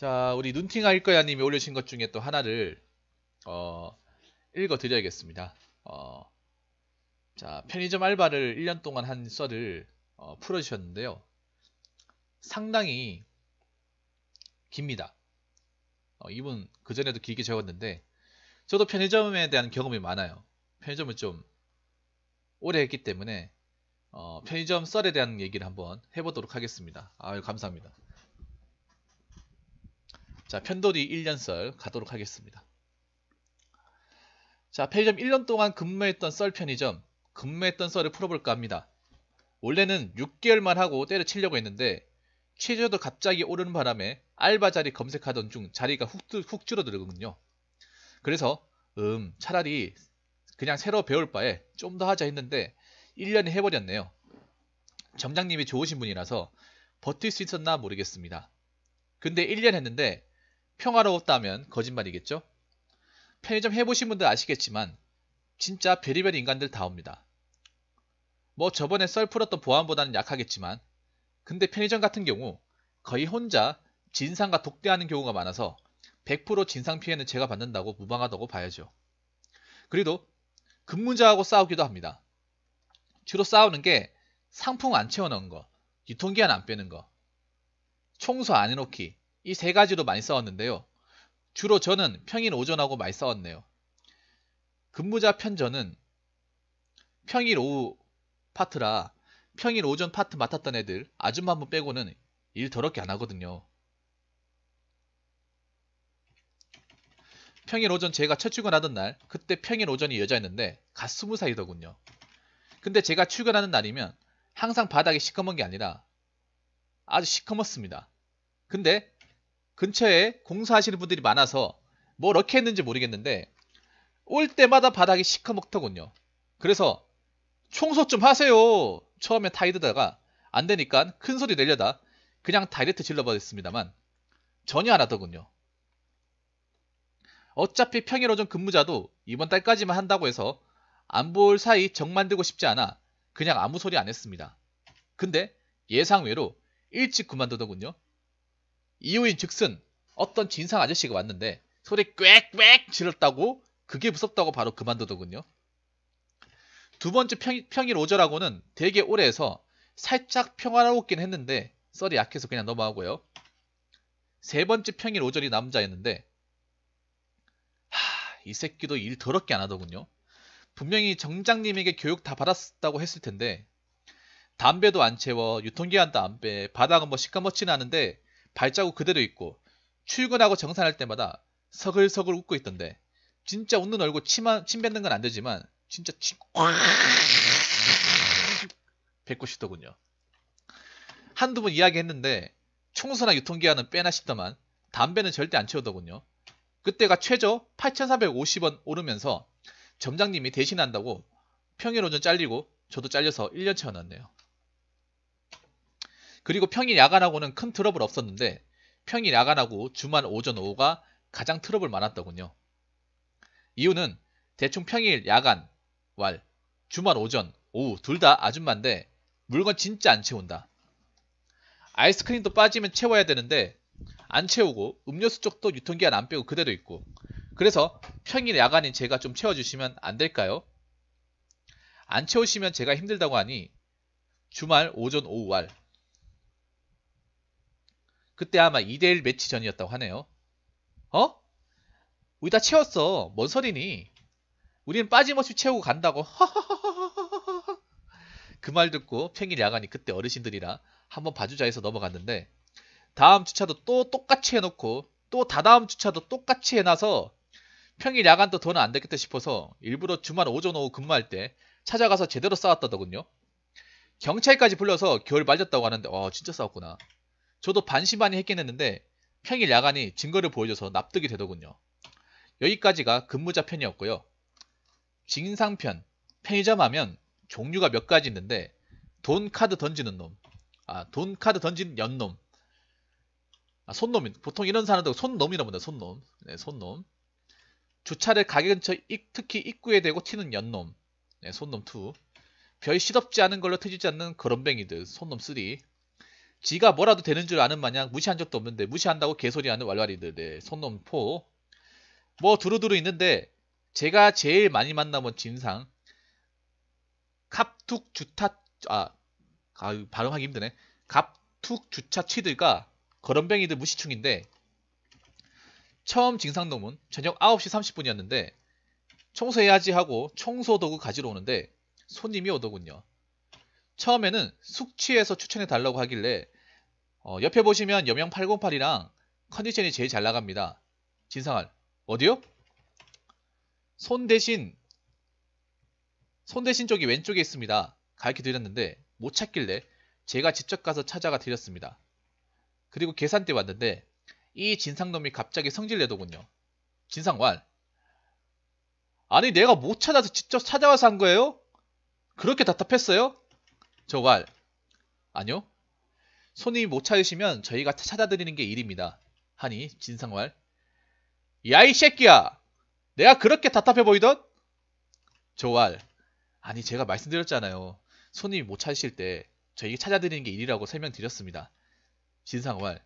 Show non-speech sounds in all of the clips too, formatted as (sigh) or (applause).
자, 우리 눈팅 할거야 님이 올려신것 중에 또 하나를 어, 읽어 드려야겠습니다. 어, 자, 편의점 알바를 1년 동안 한 썰을 어, 풀어 주셨는데요. 상당히 깁니다. 어, 이분 그전에도 길게 적었는데 저도 편의점에 대한 경험이 많아요. 편의점을 좀 오래 했기 때문에 어, 편의점 썰에 대한 얘기를 한번 해보도록 하겠습니다. 아 감사합니다. 자, 편도리 1년썰 가도록 하겠습니다. 자, 편의점 1년 동안 근무했던 썰 편의점, 근무했던 썰을 풀어볼까 합니다. 원래는 6개월만 하고 때려치려고 했는데 최저도 갑자기 오르는 바람에 알바 자리 검색하던 중 자리가 훅, 훅 줄어들거든요. 그래서 음 차라리 그냥 새로 배울 바에 좀 더 하자 했는데 1년이 해버렸네요. 점장님이 좋으신 분이라서 버틸 수 있었나 모르겠습니다. 근데 1년 했는데 평화로웠다면 거짓말이겠죠? 편의점 해보신 분들 아시겠지만 진짜 별의별 인간들 다 옵니다. 뭐 저번에 썰 풀었던 보안보다는 약하겠지만 근데 편의점 같은 경우 거의 혼자 진상과 독대하는 경우가 많아서 100% 진상 피해는 제가 받는다고 무방하다고 봐야죠. 그래도 근무자하고 싸우기도 합니다. 주로 싸우는 게 상품 안 채워넣은 거, 유통기한 안 빼는 거, 청소 안 해놓기, 이세 가지로 많이 싸웠는데요. 주로 저는 평일 오전하고 많이 싸웠네요. 근무자 편전은 평일 오후 파트라 평일 오전 파트 맡았던 애들 아줌마 한 분 빼고는 일 더럽게 안 하거든요. 평일 오전 제가 첫 출근하던 날 그때 평일 오전이 여자였는데 갓 스무 살이더군요. 근데 제가 출근하는 날이면 항상 바닥이 시커먼 게 아니라 아주 시커멓습니다. 근데 근처에 공사하시는 분들이 많아서 뭘 뭐 어떻게 했는지 모르겠는데 올 때마다 바닥이 시커멓더군요. 그래서 청소 좀 하세요. 처음에 타이드다가 안 되니까 큰 소리 내려다 그냥 다이렉트 질러버렸습니다만 전혀 안 하더군요. 어차피 평일오전 근무자도 이번 달까지만 한다고 해서 안 볼 사이 정 만들고 싶지 않아 그냥 아무 소리 안 했습니다. 근데 예상외로 일찍 그만두더군요. 이유인 즉슨 어떤 진상 아저씨가 왔는데 소리 꽥꽥 질렀다고 그게 무섭다고 바로 그만두더군요. 두 번째 평, 평일 오절하고는 되게 오래 해서 살짝 평화롭긴 했는데 썰이 약해서 그냥 넘어가고요. 세 번째 평일 오절이 남자였는데 하, 이 새끼도 일 더럽게 안 하더군요. 분명히 정장님에게 교육 다 받았다고 했을 텐데 담배도 안 채워 유통기한도 안 빼 바닥은 뭐 시까멓진 않은데 발자국 그대로 있고 출근하고 정산할 때마다 서글서글 웃고 있던데 진짜 웃는 얼굴 침한, 침 뱉는 건 안 되지만 진짜 침 (laughs) 뱉고 싶더군요. 한두 번 이야기했는데 총수나 유통기한은 빼나 싶더만 담배는 절대 안 채우더군요. 그때가 최저 8,450원 오르면서 점장님이 대신한다고 평일 오전 잘리고 저도 잘려서 1년채워놨네요 그리고 평일 야간하고는 큰 트러블 없었는데 평일 야간하고 주말 오전 오후가 가장 트러블 많았더군요. 이유는 대충 평일 야간, 왈, 주말 오전, 오후 둘 다 아줌마인데 물건 진짜 안 채운다. 아이스크림도 빠지면 채워야 되는데 안 채우고 음료수 쪽도 유통기한 안 빼고 그대로 있고 그래서 평일 야간인 제가 좀 채워주시면 안 될까요? 안 채우시면 제가 힘들다고 하니 주말 오전 오후 왈 그때 아마 2대1 매치 전이었다고 하네요. 어? 우리 다 채웠어. 뭔 소리니? 우리는 빠짐없이 채우고 간다고. 그 말 듣고 평일 야간이 그때 어르신들이라 한번 봐주자 해서 넘어갔는데 다음 주차도 또 똑같이 해놓고 또 다다음 주차도 똑같이 해놔서 평일 야간도 더는 안 되겠다 싶어서 일부러 주말 오전 오후 근무할 때 찾아가서 제대로 싸웠다더군요. 경찰까지 불러서 겨울 말렸다고 하는데 와 진짜 싸웠구나. 저도 반신반의 했긴 했는데 평일 야간이 증거를 보여줘서 납득이 되더군요. 여기까지가 근무자 편이었고요. 진상편, 편의점 하면 종류가 몇 가지 있는데 돈 카드 던지는 놈, 아, 돈 카드 던지는 연놈, 아, 손놈, 보통 이런 사람들 손놈이라고 합니다. 손놈, 네, 손놈. 주차를 가게 근처 특히 입구에 대고 튀는 연놈, 네, 손놈 2. 별 시덥지 않은 걸로 터지지 않는 거럼뱅이들, 손놈 3. 지가 뭐라도 되는 줄 아는 마냥 무시한 적도 없는데 무시한다고 개소리하는 왈왈이들 네, 손놈포 뭐 두루두루 있는데 제가 제일 많이 만나본 진상 갑툭 주타 아, 아 발음하기 힘드네 갑툭 주차 치들과 거럼뱅이들 무시충인데 처음 진상놈은 저녁 9시 30분이었는데 청소해야지 하고 청소도구 가지러 오는데 손님이 오더군요 처음에는 숙취해서 추천해 달라고 하길래 어, 옆에 보시면 여명 808이랑 컨디션이 제일 잘 나갑니다. 진상알 어디요? 손 대신 손 대신 쪽이 왼쪽에 있습니다. 가르쳐 드렸는데 못 찾길래 제가 직접 가서 찾아가 드렸습니다. 그리고 계산대 왔는데 이 진상놈이 갑자기 성질내더군요. 진상왈 아니 내가 못 찾아서 직접 찾아와서 한 거예요? 그렇게 답답했어요? 저 왈. 아니요. 손님이 못 찾으시면 저희가 찾아드리는 게 일입니다. 하니 진상왈. 야이 새끼야. 내가 그렇게 답답해 보이던? 저 왈. 아니 제가 말씀드렸잖아요. 손님이 못 찾으실 때 저희가 찾아드리는 게 일이라고 설명드렸습니다. 진상왈.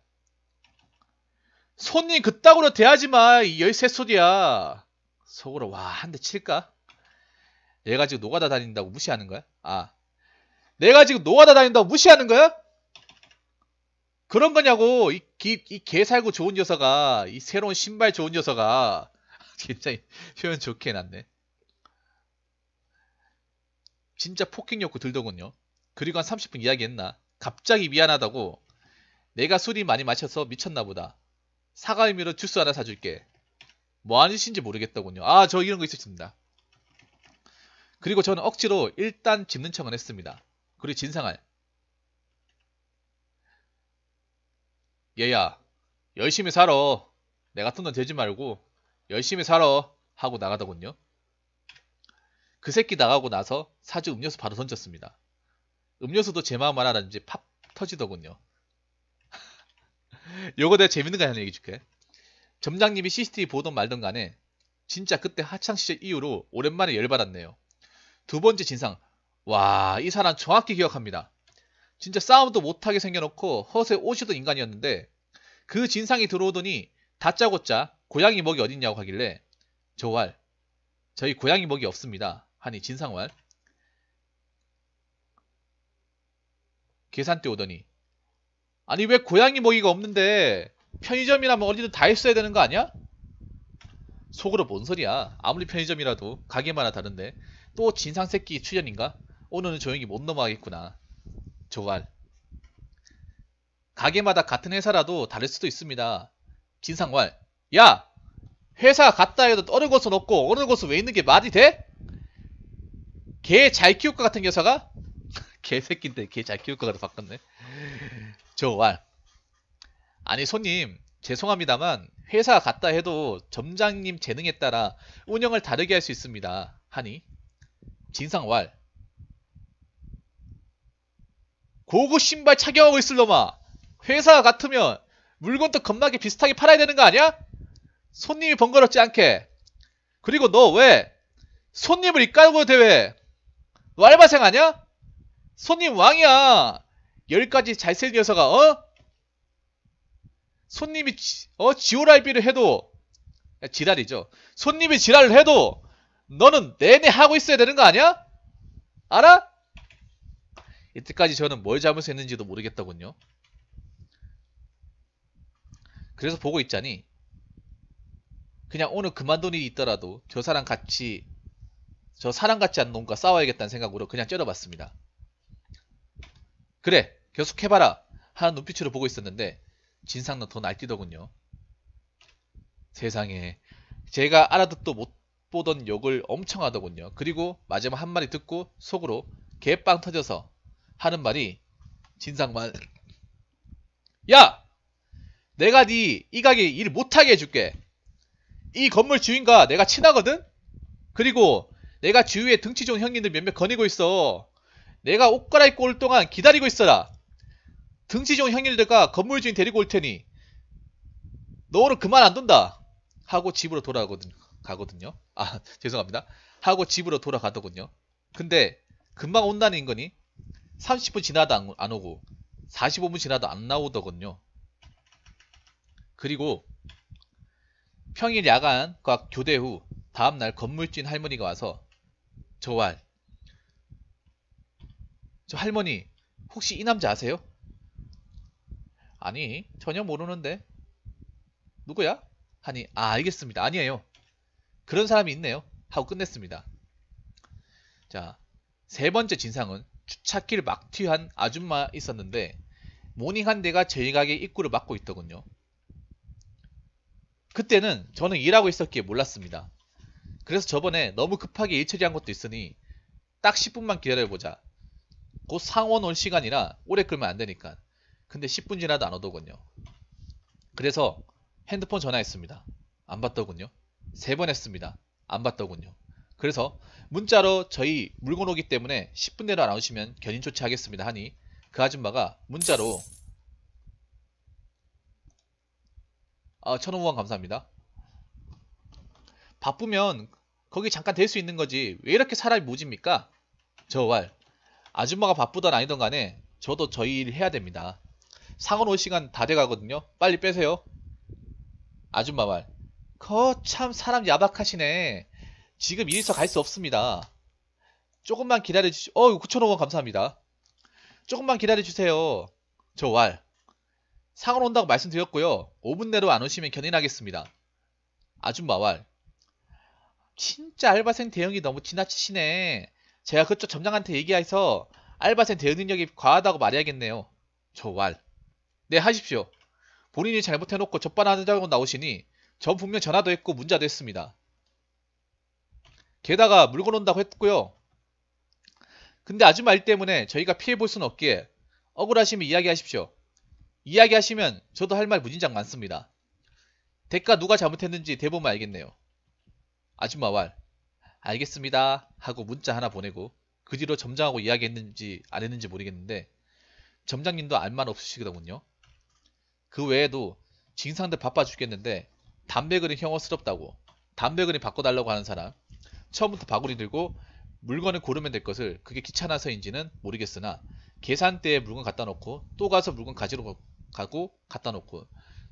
손님 그따구로 대하지 마. 이 열쇠 소리야. 속으로 와 한 대 칠까? 얘가 지금 노가다 다닌다고 무시하는 거야? 아 내가 지금 노가다 다닌다고 무시하는 거야? 그런 거냐고 이, 이, 이 개살고 좋은 녀석아 이 새로운 신발 좋은 녀석아 굉장히 (laughs) 표현 좋게 해놨네 진짜 폭행욕구 들더군요 그리고 한 30분 이야기했나 갑자기 미안하다고 내가 술이 많이 마셔서 미쳤나 보다 사과 의미로 주스 하나 사줄게 뭐 하신지 모르겠더군요 아 저 이런 거 있었습니다 그리고 저는 억지로 일단 집는 척은 했습니다 그리고 진상할. 얘야, 열심히 살아. 내 같은 건 되지 말고 열심히 살아. 하고 나가더군요. 그 새끼 나가고 나서 사주 음료수 바로 던졌습니다. 음료수도 제 마음 알아라는지 팝 터지더군요. (laughs) 요거 내가 재밌는 거 하나 얘기해줄게. 점장님이 CCTV 보던 말던 간에 진짜 그때 하창시절 이후로 오랜만에 열받았네요. 두 번째 진상, 와, 이 사람 정확히 기억합니다. 진짜 싸움도 못하게 생겨놓고 허세 오시던 인간이었는데 그 진상이 들어오더니 다짜고짜 고양이 먹이 어딨냐고 하길래 저왈 저희 고양이 먹이 없습니다 하니 진상왈 계산대 오더니 아니 왜 고양이 먹이가 없는데 편의점이라면 어디든 다 있어야 되는 거 아니야? 속으로 뭔 소리야 아무리 편의점이라도 가게마다 다른데 또 진상 새끼 출연인가? 오늘은 조용히 못 넘어가겠구나. 조갈. 가게마다 같은 회사라도 다를 수도 있습니다. 진상왈. 야! 회사 갔다 해도 어느 곳은 없고 어느 곳은 왜 있는 게 말이 돼? 개 잘 키울 것 같은 여사가? (laughs) 개새끼인데 개 잘 키울 것 같아 바꿨네. 조왈. 아니 손님 죄송합니다만 회사 갔다 해도 점장님 재능에 따라 운영을 다르게 할 수 있습니다. 하니 진상왈 고급 신발 착용하고 있을 놈아 회사 같으면 물건도 겁나게 비슷하게 팔아야 되는 거 아니야? 손님이 번거롭지 않게 그리고 너 왜 손님을 이끌고 대회 너 알바생 아니야? 손님 왕이야 열가지 잘생긴 여자가 어? 손님이 지, 어 지오랄비를 해도 야, 지랄이죠 손님이 지랄을 해도 너는 내내 하고 있어야 되는 거 아니야? 알아? 이때까지 저는 뭘 잘못했는지도 모르겠더군요. 그래서 보고 있자니 그냥 오늘 그만둔 일이 있더라도 저 사람 같이 저 사람 같지 않은 놈과 싸워야겠다는 생각으로 그냥 째려봤습니다. 그래 계속해봐라 하는 눈빛으로 보고 있었는데 진상도더 날뛰더군요. 세상에 제가 알아듣도 못 보던 욕을 엄청 하더군요. 그리고 마지막 한마디 듣고 속으로 개빵 터져서 하는 말이 진상만 야! 내가 네 이 가게 일 못하게 해줄게. 이 건물 주인과 내가 친하거든? 그리고 내가 주위에 등치 좋은 형님들 몇몇 거니고 있어. 내가 옷 갈아입고 올 동안 기다리고 있어라. 등치 좋은 형님들과 건물 주인 데리고 올 테니 너를 그만 안 둔다. 하고 집으로 돌아가거든, 가거든요. 아, (laughs) 죄송합니다. 하고 집으로 돌아가더군요. 근데 금방 온다는 인거니 30분 지나도 안, 안 오고 45분 지나도 안 나오더군요. 그리고 평일 야간과 교대 후 다음날 건물주인 할머니가 와서 저와 저 할머니 혹시 이 남자 아세요? 아니 전혀 모르는데 누구야? 하니 아 알겠습니다 아니에요 그런 사람이 있네요 하고 끝냈습니다 자세 번째 진상은 주차길 막튀한 아줌마 있었는데 모닝 한 대가 저희 가게 입구를 막고 있더군요. 그때는 저는 일하고 있었기에 몰랐습니다. 그래서 저번에 너무 급하게 일 처리한 것도 있으니 딱 10분만 기다려보자. 곧 상원 올 시간이라 오래 끌면 안 되니까. 근데 10분 지나도 안 오더군요. 그래서 핸드폰 전화했습니다. 안 받더군요. 세 번 했습니다. 안 받더군요. 그래서 문자로 저희 물건 오기 때문에 10분 내로 안 오시면 견인 조치하겠습니다 하니 그 아줌마가 문자로 아 천원 후원 감사합니다 바쁘면 거기 잠깐 될 수 있는 거지 왜 이렇게 사람이 모집니까? 저왈 아줌마가 바쁘던 아니던 간에 저도 저희 일 해야 됩니다 상원 올 시간 다 돼가거든요 빨리 빼세요 아줌마 말거 참 사람 야박하시네 지금 2위서 갈 수 없습니다. 조금만 기다려주시... 오어 9,500원 감사합니다. 조금만 기다려주세요. 저 왈. 상으로 온다고 말씀드렸고요. 5분 내로 안 오시면 견인하겠습니다. 아줌마 왈. 진짜 알바생 대응이 너무 지나치시네. 제가 그쪽 점장한테 얘기해서 알바생 대응 능력이 과하다고 말해야겠네요. 저 왈. 네 하십시오. 본인이 잘못해놓고 접반하자고 나오시니 전 분명 전화도 했고 문자도 했습니다. 게다가 물건 온다고 했고요. 근데 아줌마 일 때문에 저희가 피해볼 수는 없기에 억울하시면 이야기하십시오. 이야기하시면 저도 할 말 무진장 많습니다. 대가 누가 잘못했는지 대보면 알겠네요. 아줌마 왈. 알겠습니다. 하고 문자 하나 보내고 그 뒤로 점장하고 이야기했는지 안 했는지 모르겠는데 점장님도 알만 없으시더군요. 그 외에도 진상들 바빠 죽겠는데 담배 그림 형어스럽다고 담배 그림 바꿔달라고 하는 사람 처음부터 바구니 들고 물건을 고르면 될 것을 그게 귀찮아서인지는 모르겠으나 계산대에 물건 갖다 놓고 또 가서 물건 가지러 가고 갖다 놓고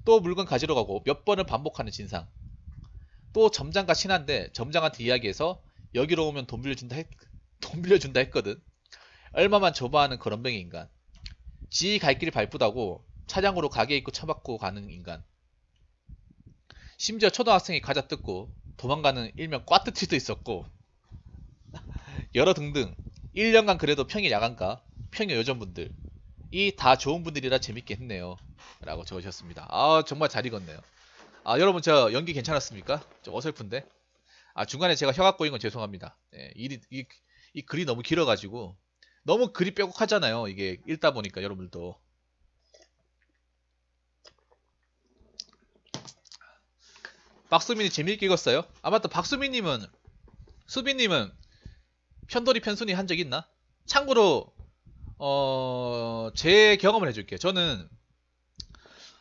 또 물건 가지러 가고 몇 번을 반복하는 진상 또 점장과 친한데 점장한테 이야기해서 여기로 오면 돈 빌려준다 했, 돈 빌려준다 했거든 얼마만 줘봐하는 그런 병의 인간 지 갈 길이 발쁘다고 차량으로 가게 입고 처박고 가는 인간 심지어 초등학생이 가자 뜯고 도망가는 일명 꽈트치도 있었고 여러 등등 1년간 그래도 평일 야간가 평일 여전분들 이 다 좋은 분들이라 재밌게 했네요 라고 적으셨습니다 아 정말 잘 익었네요 아 여러분 저 연기 괜찮았습니까? 좀 어설픈데 아 중간에 제가 혀가 꼬인 건 죄송합니다 예, 이, 이, 이 글이 너무 길어가지고 너무 글이 뾰곡하잖아요 이게 읽다 보니까 여러분들도 박수민이 재미있게 읽었어요. 아 맞다 박수민님은 수빈님은 편돌이 편순이 한 적 있나? 참고로 어, 제 경험을 해줄게요. 저는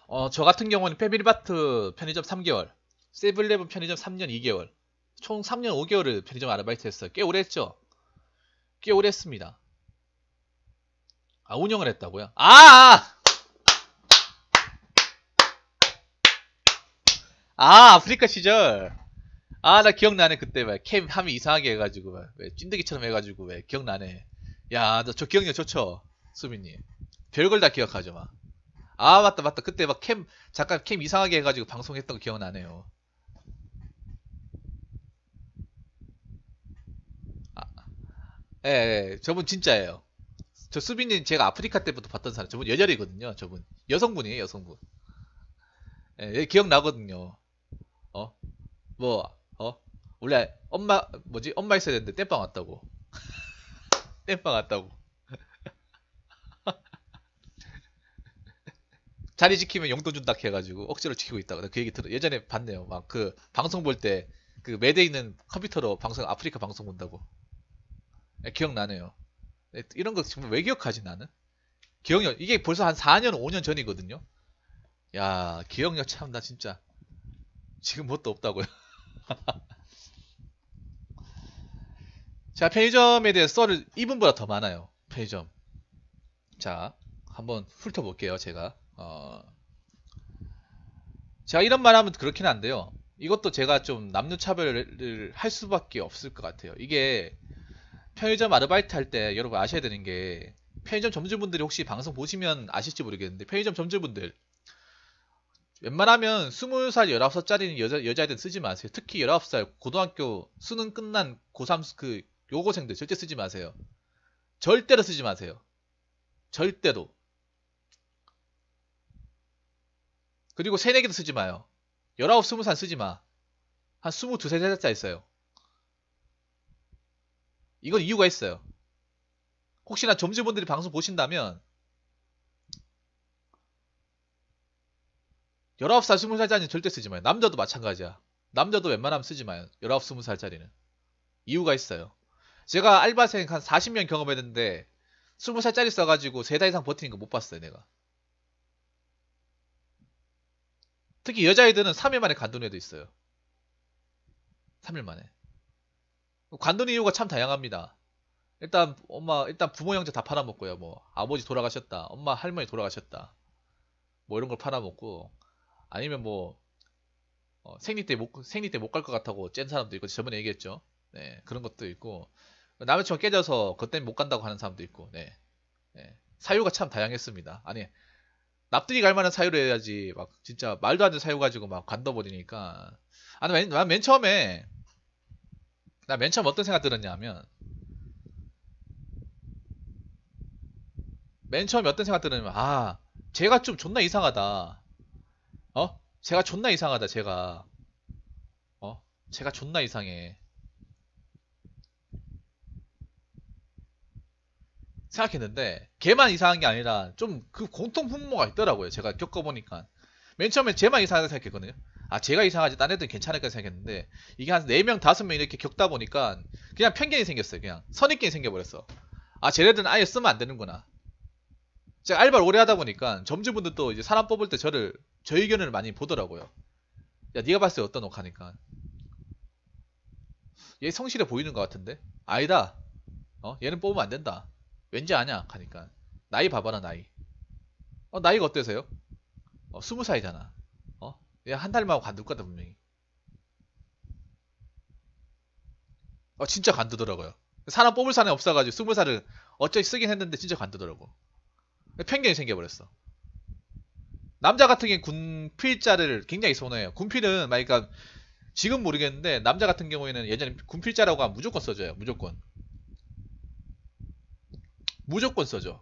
어, 저 같은 경우는 페밀리바트 편의점 3개월, 세븐일레븐 편의점 3년 2개월, 총 3년 5개월을 편의점 아르바이트 했어요. 꽤 오래 했죠? 꽤 오래 했습니다. 아, 운영을 했다고요? 아! 아! 아 아프리카 시절 아 나 기억나네 그때 막캠 함이 이상하게 해가지고 막, 왜 찐득이처럼 해가지고 왜 기억나네 야저 기억력 좋죠 수빈님 별걸 다 기억하죠 막아 맞다 맞다 그때 막 캠 잠깐 캠 이상하게 해가지고 방송했던 거 기억나네요 아, 예, 예 저분 진짜예요 저 수빈님 제가 아프리카 때부터 봤던 사람 저분 여자이거든요 저분 여성분이에요 여성분 예, 예 기억나거든요 뭐, 어? 원래 엄마, 뭐지? 엄마 있어야 되는데 땜빵 왔다고. (laughs) 땜빵 왔다고. (laughs) 자리 지키면 용돈 준다 해가지고 억지로 지키고 있다고. 그 얘기 들어. 예전에 봤네요. 막 그 방송 볼 때 그 매대 있는 컴퓨터로 방송, 아프리카 방송 본다고. 예, 기억나네요. 예, 이런 거 정말 왜 기억하지 나는? 기억력, 이게 벌써 한 4년, 5년 전이거든요. 야, 기억력 참, 나 진짜. 지금 뭣도 없다고요. (laughs) (laughs) 자, 편의점에 대해 썰을 이분보다 더 많아요. 편의점. 자, 한번 훑어볼게요, 제가. 어... 제가 이런 말 하면 그렇긴 한데요. 이것도 제가 좀 남녀차별을 할 수밖에 없을 것 같아요. 이게 편의점 아르바이트 할 때 여러분 아셔야 되는 게 편의점 점주분들이 혹시 방송 보시면 아실지 모르겠는데 편의점 점주분들 웬만하면 20살, 19살짜리는 여자, 여자애들 쓰지 마세요. 특히 19살, 고등학교 수능 끝난 고3, 그, 요고생들 절대 쓰지 마세요. 절대로 쓰지 마세요. 절대로. 그리고 새내기도 쓰지 마요. 19, 20살 쓰지 마. 한 22, 23살짜 리 있어요. 이건 이유가 있어요. 혹시나 점주분들이 방송 보신다면 19살, 20살짜리는 절대 쓰지 마요. 남자도 마찬가지야. 남자도 웬만하면 쓰지 마요. 19, 20살짜리는. 이유가 있어요. 제가 알바생 한 40명 경험했는데 20살짜리 써가지고 3달 이상 버티는 거 못 봤어요, 내가. 특히 여자애들은 3일 만에 간둔 애도 있어요. 3일 만에. 관둔 이유가 참 다양합니다. 일단 엄마 일단 부모 형제 다 팔아먹고요. 뭐 아버지 돌아가셨다, 엄마 할머니 돌아가셨다, 뭐 이런 걸 팔아먹고 아니면 뭐 어, 생리 때못 생리 때 못 갈 것 같다고 짠 사람도 있고 저번에 얘기했죠. 네 그런 것도 있고 남의처럼 깨져서 그것 때문에 못 간다고 하는 사람도 있고 네, 네. 사유가 참 다양했습니다. 아니 납득이 갈 만한 사유로 해야지 막 진짜 말도 안 되는 사유 가지고 막 간다버리니까 아니 맨, 난맨 처음에 나 맨 처음 어떤 생각 들었냐면 맨 처음에 어떤 생각 들었냐면 아 제가 좀 존나 이상하다 제가 존나 이상하다 제가 어? 제가 존나 이상해 생각했는데 걔만 이상한 게 아니라 좀 그 공통 분모가 있더라고요 제가 겪어보니까 맨 처음에 쟤만 이상하다 생각했거든요 아 제가 이상하지 딴 애들은 괜찮을까 생각했는데 이게 한 4명 5명 이렇게 겪다 보니까 그냥 편견이 생겼어요 그냥 선입견이 생겨버렸어 아 쟤네들은 아예 쓰면 안 되는구나 제가 알바를 오래 하다 보니까 점주분들도 이제 사람 뽑을 때 저를 저 의견을 많이 보더라고요. 야, 네가 봤을 때 어떤 옷 하니까. 얘 성실해 보이는 것 같은데? 아니다. 어? 얘는 뽑으면 안 된다. 왠지 아냐? 하니까. 나이 봐봐라, 나이. 어, 나이가 어때서요? 어, 스무 살이잖아. 어? 얘 한 달만 하고 간둘 거다, 분명히. 어, 진짜 간두더라고요. 사람 뽑을 사람이 없어가지고 스무 살을 어차피 쓰긴 했는데 진짜 간두더라고. 편견이 생겨버렸어. 남자 같은 경우에 군필자를 굉장히 선호해요. 군필은 그러니까 지금 모르겠는데 남자 같은 경우에는 예전에 군필자라고 하면 무조건 써줘요. 무조건. 무조건 써줘.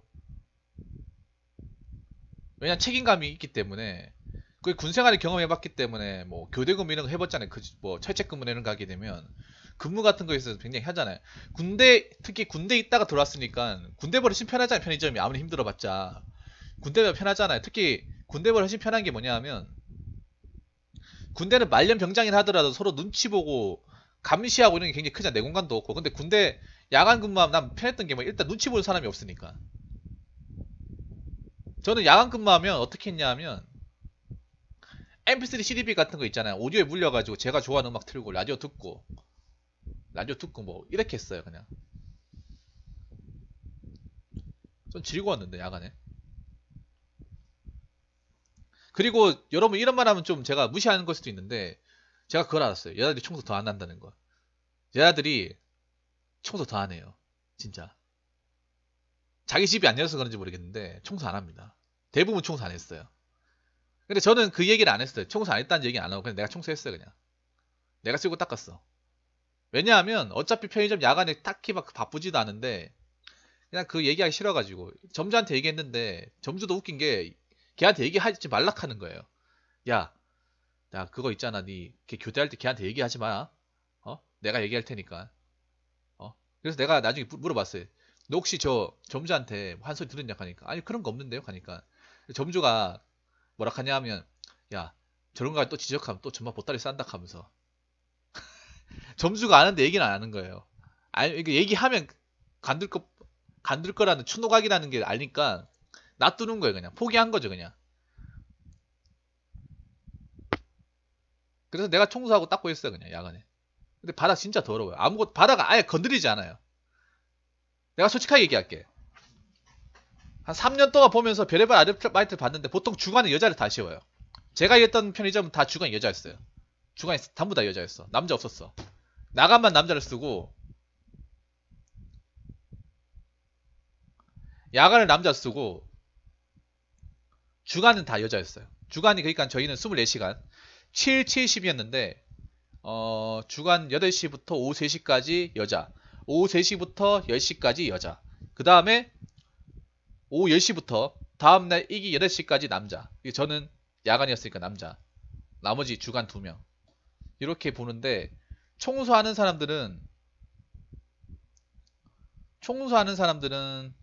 왜냐 책임감이 있기 때문에 그 군생활을 경험해봤기 때문에 뭐 교대금 이런 거 해봤잖아요. 그 뭐 철책근무 이런 거 하게 되면 근무 같은 거에 있어서 굉장히 하잖아요. 군대 특히 군대 있다가 들어왔으니까 군대 버릇면 편하잖아요. 편의점이 아무리 힘들어봤자 군대가 편하잖아요. 특히 군대보다 훨씬 편한 게 뭐냐 하면 군대는 말년 병장이라 하더라도 서로 눈치 보고 감시하고 이런 게 굉장히 크잖아. 내 공간도 없고. 근데 군대 야간 근무하면 난 편했던 게 뭐 일단 눈치 보는 사람이 없으니까. 저는 야간 근무하면 어떻게 했냐 하면 MP3 CDB 같은 거 있잖아요. 오디오에 물려가지고 제가 좋아하는 음악 틀고 라디오 듣고 라디오 듣고 뭐 이렇게 했어요 그냥. 좀 즐거웠는데 야간에. 그리고 여러분 이런 말 하면 좀 제가 무시하는 걸 수도 있는데 제가 그걸 알았어요. 여자들이 청소 더 안 한다는 거. 여자들이 청소 더 안 해요. 진짜. 자기 집이 아니어서 그런지 모르겠는데 청소 안 합니다. 대부분 청소 안 했어요. 근데 저는 그 얘기를 안 했어요. 청소 안 했다는 얘기 안 하고 그냥 내가 청소했어요 그냥. 내가 쓰고 닦았어. 왜냐하면 어차피 편의점 야간에 딱히 막 바쁘지도 않은데 그냥 그 얘기하기 싫어가지고 점주한테 얘기했는데 점주도 웃긴 게 걔한테 얘기하지 말라 하는 거예요. 야, 나 그거 있잖아. 니걔 교대할 때 걔한테 얘기하지 마. 어? 내가 얘기할 테니까. 어? 그래서 내가 나중에 물어봤어요. 너 혹시 저 점주한테 한 소리 들었냐 하니까 아니 그런 거 없는데요 하니까 점주가 뭐라 하냐 하면 야 저런 거 또 지적하면 또 정말 보따리 싼다 하면서 (laughs) 점주가 아는데 얘기는 안 하는 거예요. 아니, 얘기하면 간들 거, 간들 거라는 추노각이라는 게 아니까 놔두는 거예요 그냥 포기한 거죠 그냥 그래서 내가 청소하고 닦고 있어요 그냥 야간에 근데 바닥 진짜 더러워요 아무것도 바닥 아예 건드리지 않아요 내가 솔직하게 얘기할게 한 3년 동안 보면서 별의별 아르바이트를 봤는데 보통 주간에 여자를 다 시워요 제가 일했던 편의점은 다 주간 여자였어요 주간에 전부 다 여자였어 남자 없었어 나간만 남자를 쓰고 야간을 남자 쓰고 주간은 다 여자였어요. 주간이 그러니까 저희는 24시간 7, 70이었는데 어, 주간 8시부터 오후 3시까지 여자 오후 3시부터 10시까지 여자 그 다음에 오후 10시부터 다음날 이기 8시까지 남자 저는 야간이었으니까 남자 나머지 주간 2명 이렇게 보는데 청소하는 사람들은 청소하는 사람들은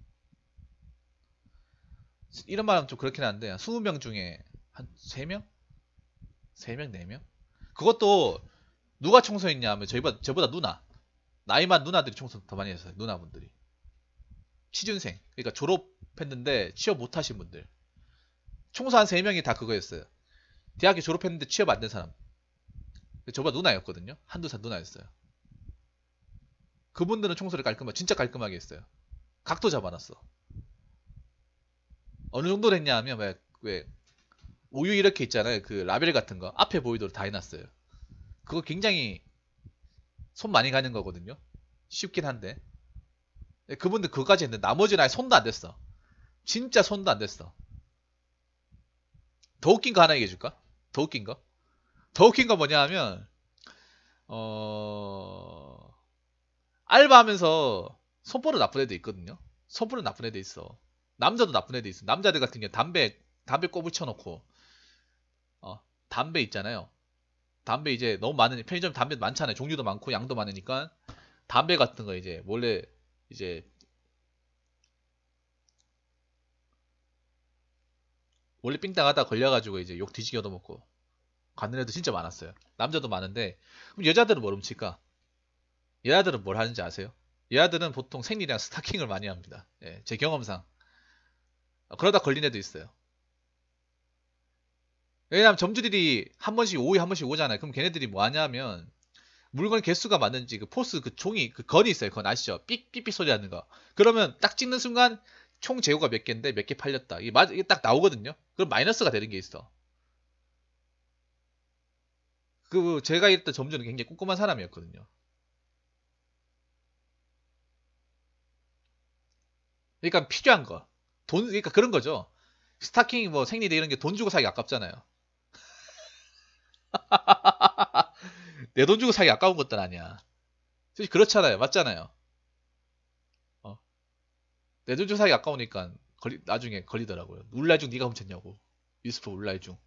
이런 말하면 좀 그렇긴 한데 20명 중에 한 3명? 3명, 4명? 그것도 누가 청소했냐 하면 저희보다, 저보다 누나 나이만 누나들이 청소 더 많이 했어요 누나분들이 취준생 그러니까 졸업했는데 취업 못하신 분들 청소 한 3명이 다 그거였어요 대학교 졸업했는데 취업 안 된 사람 저보다 누나였거든요 한두 살 누나였어요 그분들은 청소를 깔끔하게 진짜 깔끔하게 했어요 각도 잡아놨어 어느 정도 됐냐 하면 왜, 왜 우유 이렇게 있잖아요. 그 라벨 같은 거 앞에 보이도록 다 해놨어요. 그거 굉장히 손 많이 가는 거거든요. 쉽긴 한데 네, 그분들 그거까지 했는데 나머지는 아예 손도 안 댔어. 진짜 손도 안 댔어. 더 웃긴 거 하나 얘기해 줄까? 더 웃긴 거? 더 웃긴 거 뭐냐 하면 어 알바하면서 손버릇 나쁜 애도 있거든요. 손버릇 나쁜 애도 있어. 남자도 나쁜 애들 있어. 남자들 같은 경우 담배 담배 꼬부 쳐놓고 어, 담배 있잖아요. 담배 이제 너무 많으니 편의점 담배 많잖아요. 종류도 많고 양도 많으니까 담배 같은 거 이제 원래 이제 원래 삥땅하다 걸려가지고 이제 욕 뒤지게 도먹고 가는 애도 진짜 많았어요. 남자도 많은데 그럼 여자들은 뭘 훔칠까? 여자들은 뭘 하는지 아세요? 여자들은 보통 생리랑 스타킹을 많이 합니다. 예, 제 경험상 아, 그러다 걸린 애도 있어요. 왜냐면 점주들이 한 번씩 오후에 한 번씩 오잖아요. 그럼 걔네들이 뭐 하냐면 물건 개수가 맞는지 그 포스 그 총이 그 건이 있어요. 그건 아시죠? 삑삑삑 소리 하는 거. 그러면 딱 찍는 순간 총 재고가 몇 개인데 몇 개 팔렸다. 이게, 맞, 이게 딱 나오거든요. 그럼 마이너스가 되는 게 있어. 그 제가 일단 점주는 굉장히 꼼꼼한 사람이었거든요. 그러니까 필요한 거. 돈 그러니까 그런 거죠. 스타킹 뭐 생리대 이런 게 돈 주고 사기 아깝잖아요. (laughs) 내 돈 주고 사기 아까운 것들 아니야. 사실 그렇잖아요. 맞잖아요. 어. 내 돈 주고 사기 아까우니까 걸리, 나중에 걸리더라고요. 울라중 네가 훔쳤냐고. 유스프 울라중.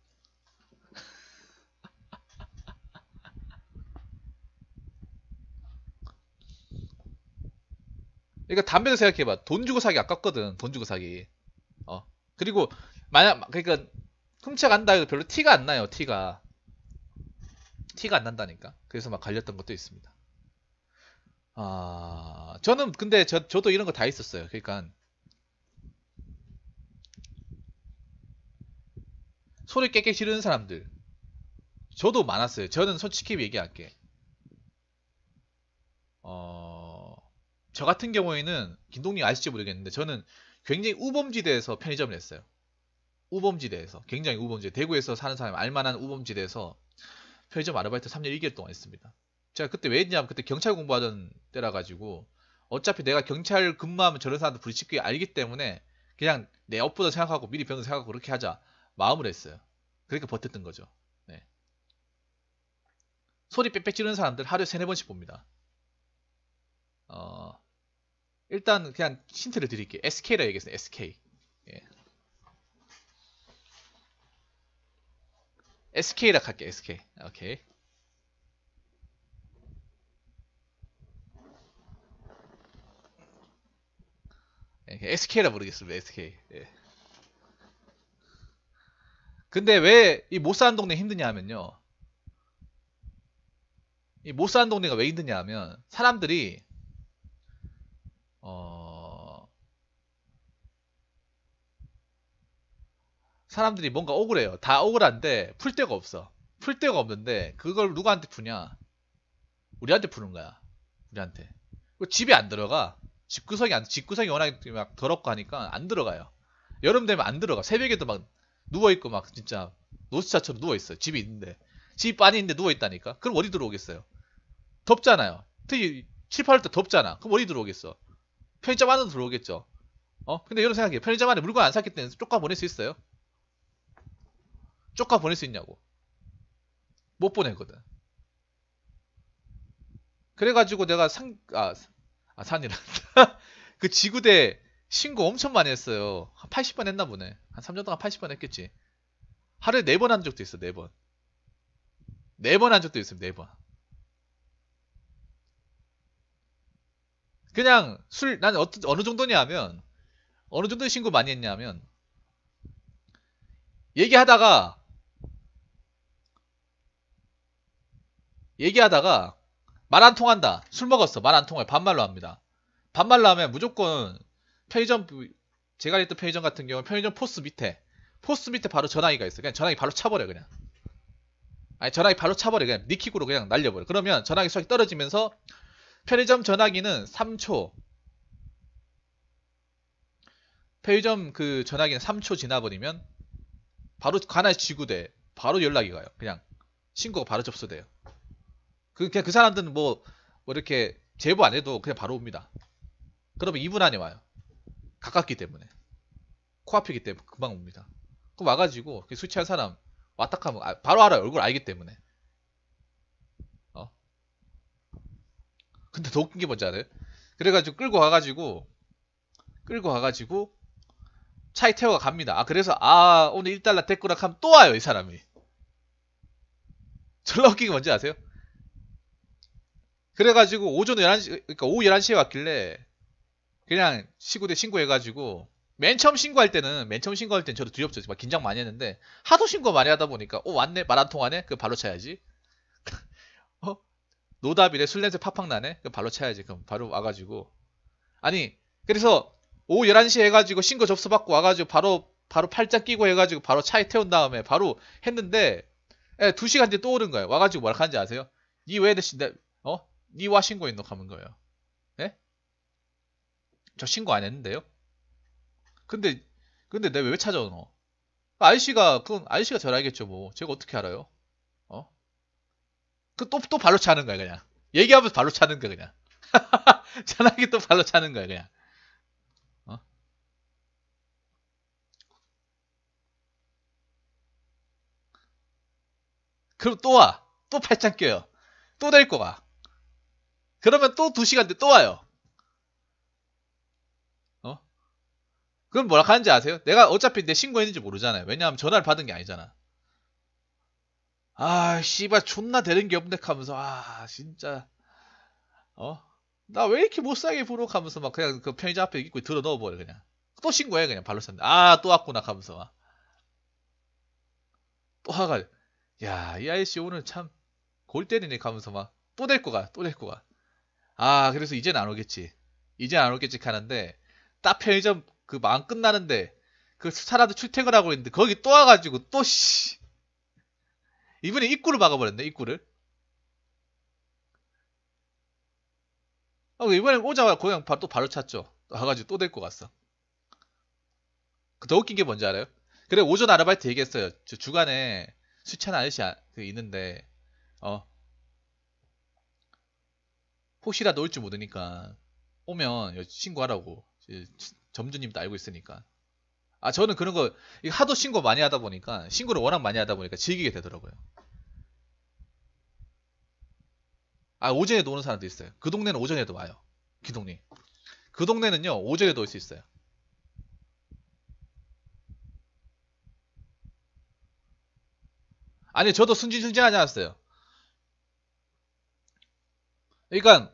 그러니까 담배도 생각해봐. 돈 주고 사기 아깝거든. 돈 주고 사기. 어. 그리고 만약 그러니까 훔쳐간다 해도 별로 티가 안 나요. 티가 티가 안 난다니까. 그래서 막 갈렸던 것도 있습니다. 아, 저는 근데 저, 저도 이런 거 다 있었어요. 그러니까 소리 깨끗 지르는 사람들. 저도 많았어요. 저는 솔직히 얘기할게. 어, 저 같은 경우에는 김동님 아실지 모르겠는데 저는 굉장히 우범지대에서 편의점을 했어요. 우범지대에서 굉장히 우범지대 대구에서 사는 사람 알만한 우범지대에서 편의점 아르바이트 3년 1개월 동안 했습니다. 제가 그때 왜 했냐면 그때 경찰 공부하던 때라 가지고 어차피 내가 경찰 근무하면 저런 사람도 부딪히기 알기 때문에 그냥 내 업보다 생각하고 미리 변호사 생각하고 그렇게 하자 마음을 했어요. 그러니까 버텼던 거죠. 네. 소리 빽빽 지르는 사람들 하루에 세네 번씩 봅니다. 어, 일단 그냥 힌트를 드릴게요. SK라 얘기했어요. SK. 예. SK라 할게. SK. 오케이. 예, SK라 모르겠습니다 SK. 예. 근데 왜 이못 사는 동네 힘드냐 하면요. 이못 사는 동네가 왜 힘드냐 하면 사람들이 어 사람들이 뭔가 억울해요. 다 억울한데 풀 데가 없어. 풀 데가 없는데 그걸 누구한테 푸냐? 우리한테 푸는 거야. 우리한테. 집에 안 들어가. 집 구석이 안, 집 구석이 워낙 막 더럽고 하니까 안 들어가요. 여름 되면 안 들어가. 새벽에도 막 누워있고 막 진짜 노숙자처럼 누워있어요. 집이 있는데. 집 안에 있는데 누워있다니까? 그럼 어디 들어오겠어요? 덥잖아요. 특히 7, 8월 때 덥잖아. 그럼 어디 들어오겠어? 편의점 안으로 들어오겠죠. 어? 근데 이런 생각이에요 편의점 안에 물건 안 샀기 때문에 쪼까 보낼 수 있어요? 쪼까 보낼 수 있냐고. 못 보내거든. 그래가지고 내가 상, 아, 아 산이란. (laughs) 그 지구대 신고 엄청 많이 했어요. 한 80번 했나 보네. 한 3년 동안 80번 했겠지. 하루에 4번 한 적도 있어, 4번. 4번 한 적도 있어 4번. 그냥 술, 난 어, 떤 어느 정도냐 하면, 어느 정도 신고 많이 했냐 하면, 얘기하다가, 얘기하다가, 말 안 통한다. 술 먹었어. 말 안 통해. 반말로 합니다. 반말로 하면 무조건 편의점, 제가 했던 편의점 같은 경우 는 편의점 포스 밑에, 포스 밑에 바로 전화기가 있어. 그냥 전화기 바로 차버려, 그냥. 아니 전화기 바로 차버려 그냥 니킥으로 그냥 날려버려 그러면 전화기 수학이 떨어지면서 편의점 전화기는 3초. 편의점 그 전화기는 3초 지나버리면 바로 관할 지구대 바로 연락이 가요. 그냥 신고가 바로 접수돼요. 그, 그냥 그 사람들은 뭐, 뭐 이렇게 제보 안 해도 그냥 바로 옵니다. 그러면 2분 안에 와요. 가깝기 때문에. 코앞이기 때문에 금방 옵니다. 그럼 와가지고 수 취한 사람 왔다 하면 아, 바로 알아요. 얼굴 알기 때문에. 근데 더 웃긴 게 뭔지 알아요? 그래가지고 끌고 가가지고 끌고 가가지고 차에 태워 갑니다. 아 그래서 아 오늘 1달러 됐구나 하면 또 와요 이 사람이. (laughs) 졸라 웃긴 게 뭔지 아세요? 그래가지고 오전 11시 그러니까 오후 11시에 왔길래 그냥 시구대 신고해가지고 맨 처음 신고할 때는 맨 처음 신고할 때는 저도 두렵죠. 막 긴장 많이 했는데 하도 신고 많이 하다 보니까 오 어, 왔네 말안통 안에 그바로 차야지 노답이래 술 냄새 팍팍 나네 그럼 발로 차야지 그럼 바로 와가지고 아니 그래서 오후 11시 해가지고 신고 접수받고 와가지고 바로 바로 팔짱 끼고 해가지고 바로 차에 태운 다음에 바로 했는데 에, 예, 2시간 뒤에 또 오른 거예요 와가지고 뭐라 하는지 아세요? 니 왜 대신 내 어? 니 와 신고 인록하는 거예요 예? 저 신고 안 했는데요? 근데 근데 내가 왜 찾아오노? 아저씨가 그럼 아저씨가 잘 알겠죠 뭐 제가 어떻게 알아요? 그또또 또 발로 차는 거야 그냥. 얘기하면서 발로 차는 거야 그냥. 전화기 (laughs) 또 발로 차는 거야 그냥. 어? 그럼 또 와. 또 팔짱 껴요. 또 데리고 와. 그러면 또 두시간 뒤에 또 와요. 어? 그럼 뭐라 하는지 아세요? 내가 어차피 내 신고했는지 모르잖아요. 왜냐하면 전화를 받은 게 아니잖아. 아 씨발 존나 되는 게 없네 하면서 아 진짜 어? 나 왜 이렇게 못살게 부록 하면서 막 그냥 그 편의점 앞에 입고 들어 넣어버려 그냥 또 신고해 그냥 발로 찼는아또 왔구나 하면서 막. 또 화가 야이 아이씨 오늘 참 골 때리네 하면서 막또 데리고 가또 데리고 가아 그래서 이젠 안 오겠지 이젠 안 오겠지 하는데 딱 편의점 그망 끝나는데 그사람도 출퇴근하고 있는데 거기 또 와가지고 또씨 이번에 입구를 막아버렸네 입구를 아, 이번에 오자마자 고양 바로 또 바로 찾죠 와가지고 또 데리고 갔어 그 더 웃긴 게 뭔지 알아요? 그래 오전 아르바이트 얘기했어요 저 주간에 수찬 아저씨 아, 그 있는데 어 혹시라도 올 줄 모르니까 오면 친구하라고 점주님도 알고 있으니까 아 저는 그런 거 하도 신고 많이 하다 보니까 신고를 워낙 많이 하다 보니까 즐기게 되더라고요. 아 오전에도 오는 사람도 있어요. 그 동네는 오전에도 와요. 기동님. 그 동네는요 오전에도 올 수 있어요. 아니 저도 순진순진하지 않았어요. 그러니까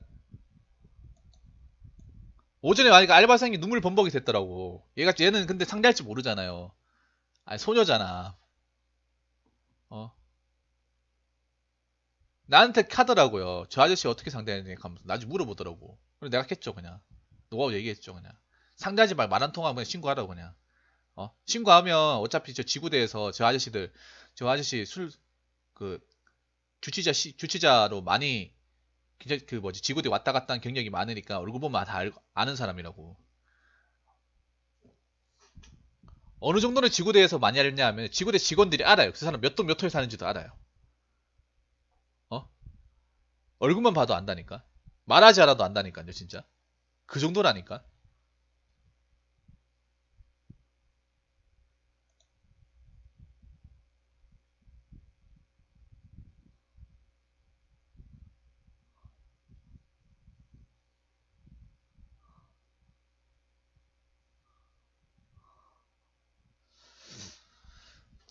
오전에 와니까 알바생이 눈물 범벅이 됐더라고. 얘가 얘는 근데 상대할지 모르잖아요. 아니 소녀잖아. 어. 나한테 카더라고요. 저 아저씨 어떻게 상대하는지가면서 나중에 물어보더라고. 그래서 내가 했죠 그냥. 너가 얘기했죠 그냥. 상대하지 말말 한 통하면 신고하라고 그냥. 어? 신고하면 어차피 저 지구대에서 저 아저씨들 저 아저씨 술 그 주치자 시, 주치자로 많이 굉장히 그 뭐지 지구대 왔다 갔다 한 경력이 많으니까 얼굴 보면 다 알, 아는 사람이라고. 어느 정도는 지구대에서 많이 알냐 하면 지구대 직원들이 알아요. 그 사람 몇 동 몇 호에 사는지도 알아요. 어? 얼굴만 봐도 안다니까. 말하지 않아도 안다니까요, 진짜. 그 정도라니까.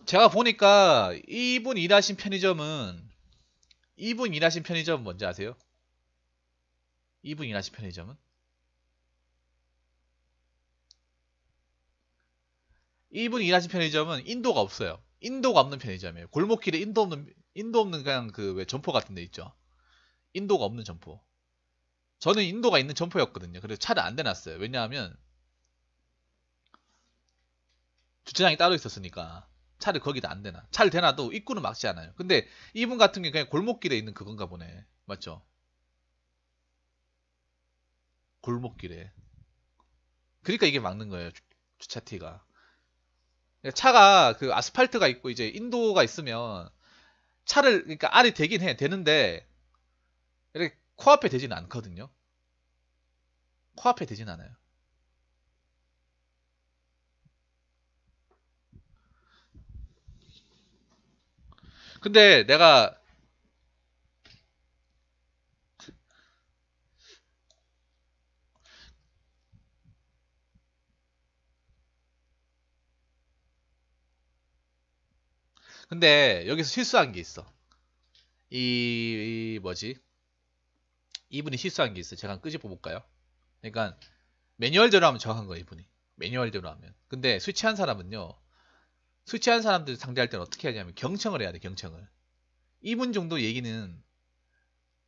제가 보니까 이분 일하신 편의점은 이분 일하신 편의점 은 뭔지 아세요? 이분 일하신 편의점은? 이분 일하신 편의점은 인도가 없어요. 인도가 없는 편의점이에요. 골목길에 인도 없는 인도 없는 그냥 그 왜 점포 같은 데 있죠. 인도가 없는 점포. 저는 인도가 있는 점포였거든요. 그래서 차를 안 대놨어요. 왜냐하면 주차장이 따로 있었으니까. 차를 거기다 안 대나. 차를 대놔도 입구는 막지 않아요. 근데 이분 같은 게 그냥 골목길에 있는 그건가 보네. 맞죠? 골목길에. 그러니까 이게 막는 거예요. 주차티가. 그러니까 차가 그 아스팔트가 있고 이제 인도가 있으면 차를 그러니까 알이 대긴 해. 되는데 이렇게 코앞에 되진 않거든요. 코앞에 대진 않아요. 근데 내가 근데 여기서 실수한 게 있어. 이, 이 뭐지? 이분이 실수한 게 있어. 제가 한번 끄집어 볼까요? 그러니까 매뉴얼대로 하면 정확한 거예 이분이. 매뉴얼대로 하면. 근데 스위치한 사람은요. 수 취한 사람들 상대할 때는 어떻게 하냐면 경청을 해야 돼 경청을 2분 정도 얘기는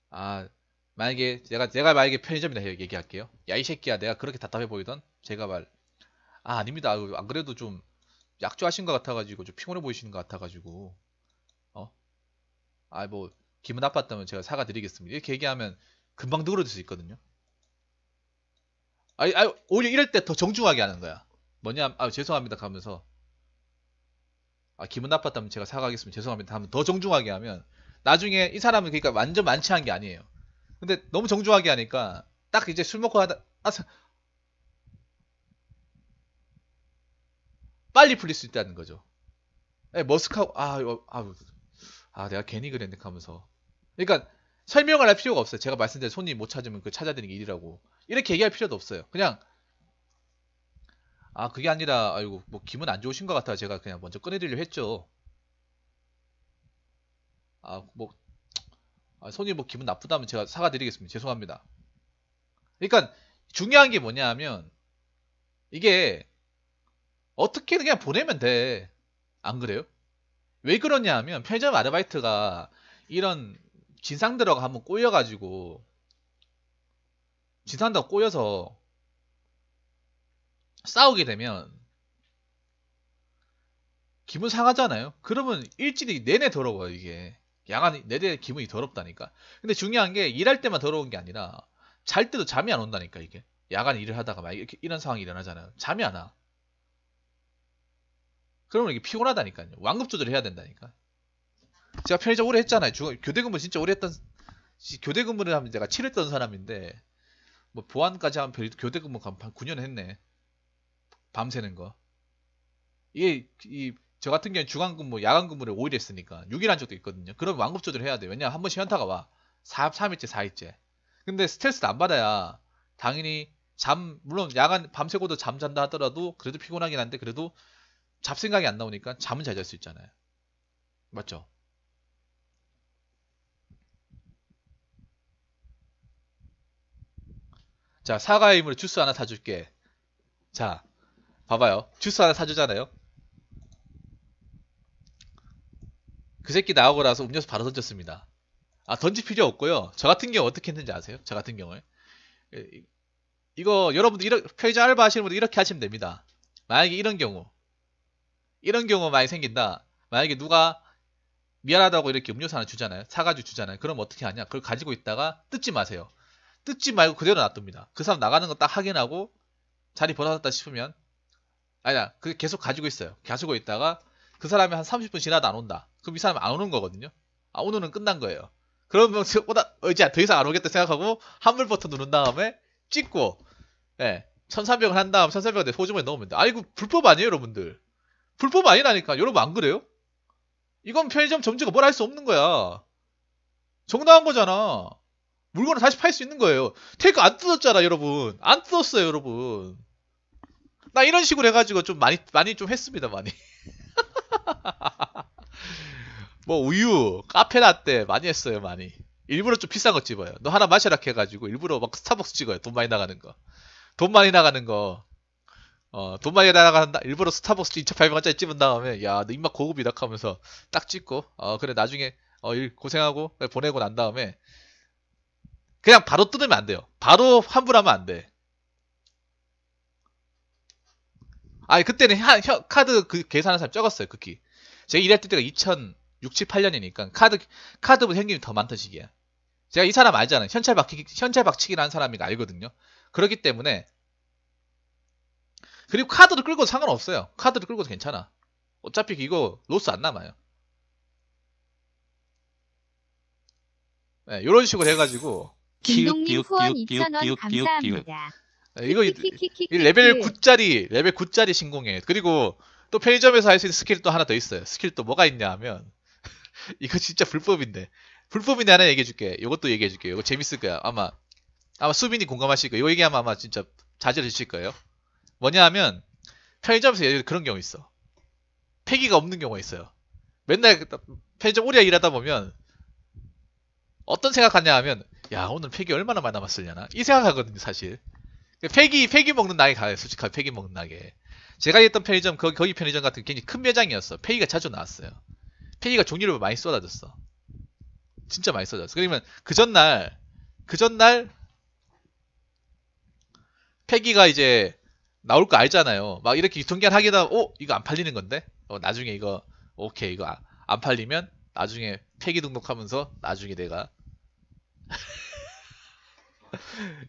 아 만약에 내가내가 만약에 편의점이나 얘기할게요 야 이 새끼야 내가 그렇게 답답해 보이던 제가 말 아 아닙니다 아, 안 그래도 좀약조하신것 같아가지고 좀 피곤해 보이시는 것 같아가지고 어아뭐 기분 나빴다면 제가 사과드리겠습니다 이렇게 얘기하면 금방 누그러들 수 있거든요 아니, 아 오히려 이럴 때 더 정중하게 하는 거야 뭐냐 아 죄송합니다 가면서 아, 기분 나빴다면 제가 사과하겠습니다. 죄송합니다. 하면 더 정중하게 하면 나중에 이 사람은 그러니까 완전 만취한 게 아니에요. 근데 너무 정중하게 하니까 딱 이제 술 먹고 하다 아, 빨리 풀릴 수 있다는 거죠. 에, 예, 머쓱하고 아, 아, 아 내가 괜히 그랬네 하면서 그러니까 설명을 할 필요가 없어요. 제가 말씀드린 손님 못 찾으면 그 찾아드리는 일이라고 이렇게 얘기할 필요도 없어요. 그냥 아 그게 아니라 아이고 뭐 기분 안 좋으신 것 같아 제가 그냥 먼저 꺼내드리려 했죠 아뭐 아, 손이 뭐 기분 나쁘다면 제가 사과드리겠습니다 죄송합니다 그러니까 중요한 게 뭐냐 하면 이게 어떻게 그냥 보내면 돼안 그래요? 왜 그러냐 하면 편의점 아르바이트가 이런 진상들하고 한번 꼬여가지고 진상들하고 꼬여서 싸우게 되면 기분 상하잖아요. 그러면 일주일 내내 더러워요, 이게. 야간 내내 기분이 더럽다니까. 근데 중요한 게 일할 때만 더러운 게 아니라 잘 때도 잠이 안 온다니까, 이게. 야간 일을 하다가 막 이렇게 이런 상황이 일어나잖아요. 잠이 안 와. 그러면 이게 피곤하다니까요. 완급 조절을 해야 된다니까. 제가 편의점 오래 했잖아요. 중, 교대 근무 진짜 오래 했던 교대 근무를 하면 제가 7했던 사람인데 뭐 보안까지 하한 교대 근무 한 9년 했네. 밤새는 거. 이게 이 저 같은 경우는 주간 근무, 야간 근무를 5일 했으니까 6일 한 적도 있거든요. 그러면 완급 조절해야 돼 왜냐 한 번씩 현타가 와. 4, 3일째, 4일째. 근데 스트레스를 안 받아야 당연히 잠 물론 야간 밤새고도 잠 잔다 하더라도 그래도 피곤하긴 한데 그래도 잡생각이 안 나오니까 잠은 잘 잘 수 있잖아요. 맞죠? 자, 사과의 힘으로 주스 하나 사줄게. 자, 봐봐요. 주스 하나 사주잖아요. 그 새끼 나오고 나서 음료수 바로 던졌습니다. 아 던질 필요 없고요. 저 같은 경우 어떻게 했는지 아세요? 저 같은 경우에 이거 여러분들 이렇게 편의점 알바 하시는 분들 이렇게 하시면 됩니다. 만약에 이런 경우 이런 경우 많이 생긴다. 만약에 누가 미안하다고 이렇게 음료수 하나 주잖아요. 사가지고 주잖아요. 그럼 어떻게 하냐? 그걸 가지고 있다가 뜯지 마세요. 뜯지 말고 그대로 놔둡니다. 그 사람 나가는 거 딱 확인하고 자리 벌어졌다 싶으면 아니다. 그 계속 가지고 있어요. 가지고 있다가 그 사람이 한 30분 지나도 안 온다. 그럼 이 사람 이안 오는 거거든요. 아 오늘은 끝난 거예요. 그러면 보다 어, 이제 더 이상 안 오겠다 생각하고 환불 버튼 누른 다음에 찍고 예. 1,300을 한 다음 1,300을 소주머니 넣으면 돼. 아 이거 불법 아니에요, 여러분들. 불법 아니라니까. 여러분 안 그래요? 이건 편의점 점주가 뭘 할 수 없는 거야. 정당한 거잖아. 물건을 다시 팔 수 있는 거예요. 테이크 안 뜯었잖아, 여러분. 안 뜯었어요, 여러분. 나 이런 식으로 해가지고 좀 많이 많이 좀 했습니다 많이. (laughs) 뭐 우유, 카페 라떼 많이 했어요 많이. 일부러 좀 비싼 거 집어요. 너 하나 마셔라 해가지고 일부러 막 스타벅스 찍어요. 돈 많이 나가는 거. 돈 많이 나가는 거. 어, 돈 많이 나가는다. 일부러 스타벅스 2,800원짜리 찍은 다음에 야, 너 입맛 고급이다 하면서 딱 찍고 어, 그래 나중에 어, 일 고생하고 보내고 난 다음에 그냥 바로 뜯으면 안 돼요. 바로 환불하면 안 돼. 아니 그때는 하, 혀, 카드 그 계산하는 사람 적었어요 그 키. 제가 일할 때가 2006, 7, 8년이니까 카드 카드보다 현금이 더 많던 시기야. 제가 이 사람 알잖아요. 현찰 박치기 현찰 박치기라는 사람이 알거든요. 그렇기 때문에 그리고 카드를 끌고 상관없어요. 카드를 끌고도 괜찮아. 어차피 이거 로스 안 남아요. 네, 요런 식으로 해가지고 김동님 후원 2,000원 감사합니다. 네, 이거 이, 레벨 9짜리 레벨 9짜리 신공이 그리고 또 편의점에서 할 수 있는 스킬 또 하나 더 있어요. 스킬 또 뭐가 있냐 하면 (laughs) 이거 진짜 불법인데 불법인데 하나 얘기해줄게. 이것도 얘기해줄게. 이거 재밌을 거야. 아마 아마 수빈이 공감하실 거예요. 이거 얘기하면 아마 진짜 자제해 주실 거예요. 뭐냐 하면 편의점에서 예를 그런 경우 있어. 폐기가 없는 경우가 있어요. 맨날 편의점 오래 일하다 보면 어떤 생각하냐 하면 야 오늘 폐기 얼마나 많이 남았을려나 이 생각하거든요 사실 그 폐기 폐기 먹는 낙이 가요. 솔직하게 폐기 먹는 이에 제가 했던 편의점 거기, 거기 편의점 같은 굉장히 큰 매장이었어. 폐기가 자주 나왔어요. 폐기가 종류를 많이 쏟아졌어. 진짜 많이 쏟아졌어. 그러면 그 전날 그 전날 폐기가 이제 나올 거 알잖아요. 막 이렇게 유통기한 하기다 오 어? 이거 안 팔리는 건데 어, 나중에 이거 오케이 이거 안 팔리면 나중에 폐기 등록하면서 나중에 내가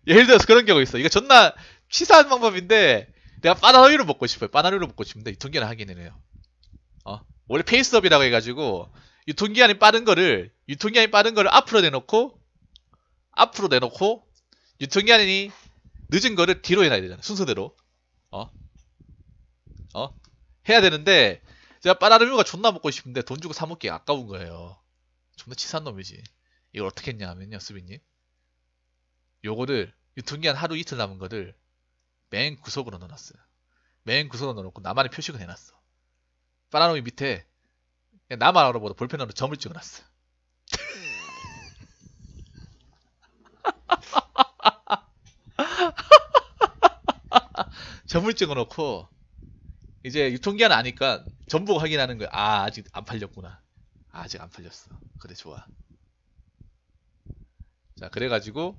예를 들어서 그런 경우 있어. 이거 존나 치사한 방법인데 내가 바나나우유를 먹고 싶어요. 바나나우유를 먹고 싶은데 유통기한 하기는 해요. 어? 원래 페이스업이라고 해가지고 유통기한이 빠른 거를 유통기한이 빠른 거를 앞으로 내놓고 앞으로 내놓고 유통기한이 늦은 거를 뒤로 해놔야 되잖아. 순서대로. 어? 어? 해야 되는데 제가 바나나우유가 존나 먹고 싶은데 돈 주고 사 먹기 아까운 거예요. 존나 치사한 놈이지. 이걸 어떻게 했냐 하면요, 수빈님. 요거를 유통기한 하루 이틀 남은 거를 맨 구석으로 넣어놨어요. 맨 구석으로 넣어놓고 나만의 표식을 해놨어. 바나노이 밑에 그냥 나만 알아보다 볼펜으로 점을 찍어놨어. (laughs) 점을 찍어놓고 이제 유통기한 아니까 전부 확인하는 거야. 아 아직 안 팔렸구나. 아직 안 팔렸어. 그래 좋아. 자 그래가지고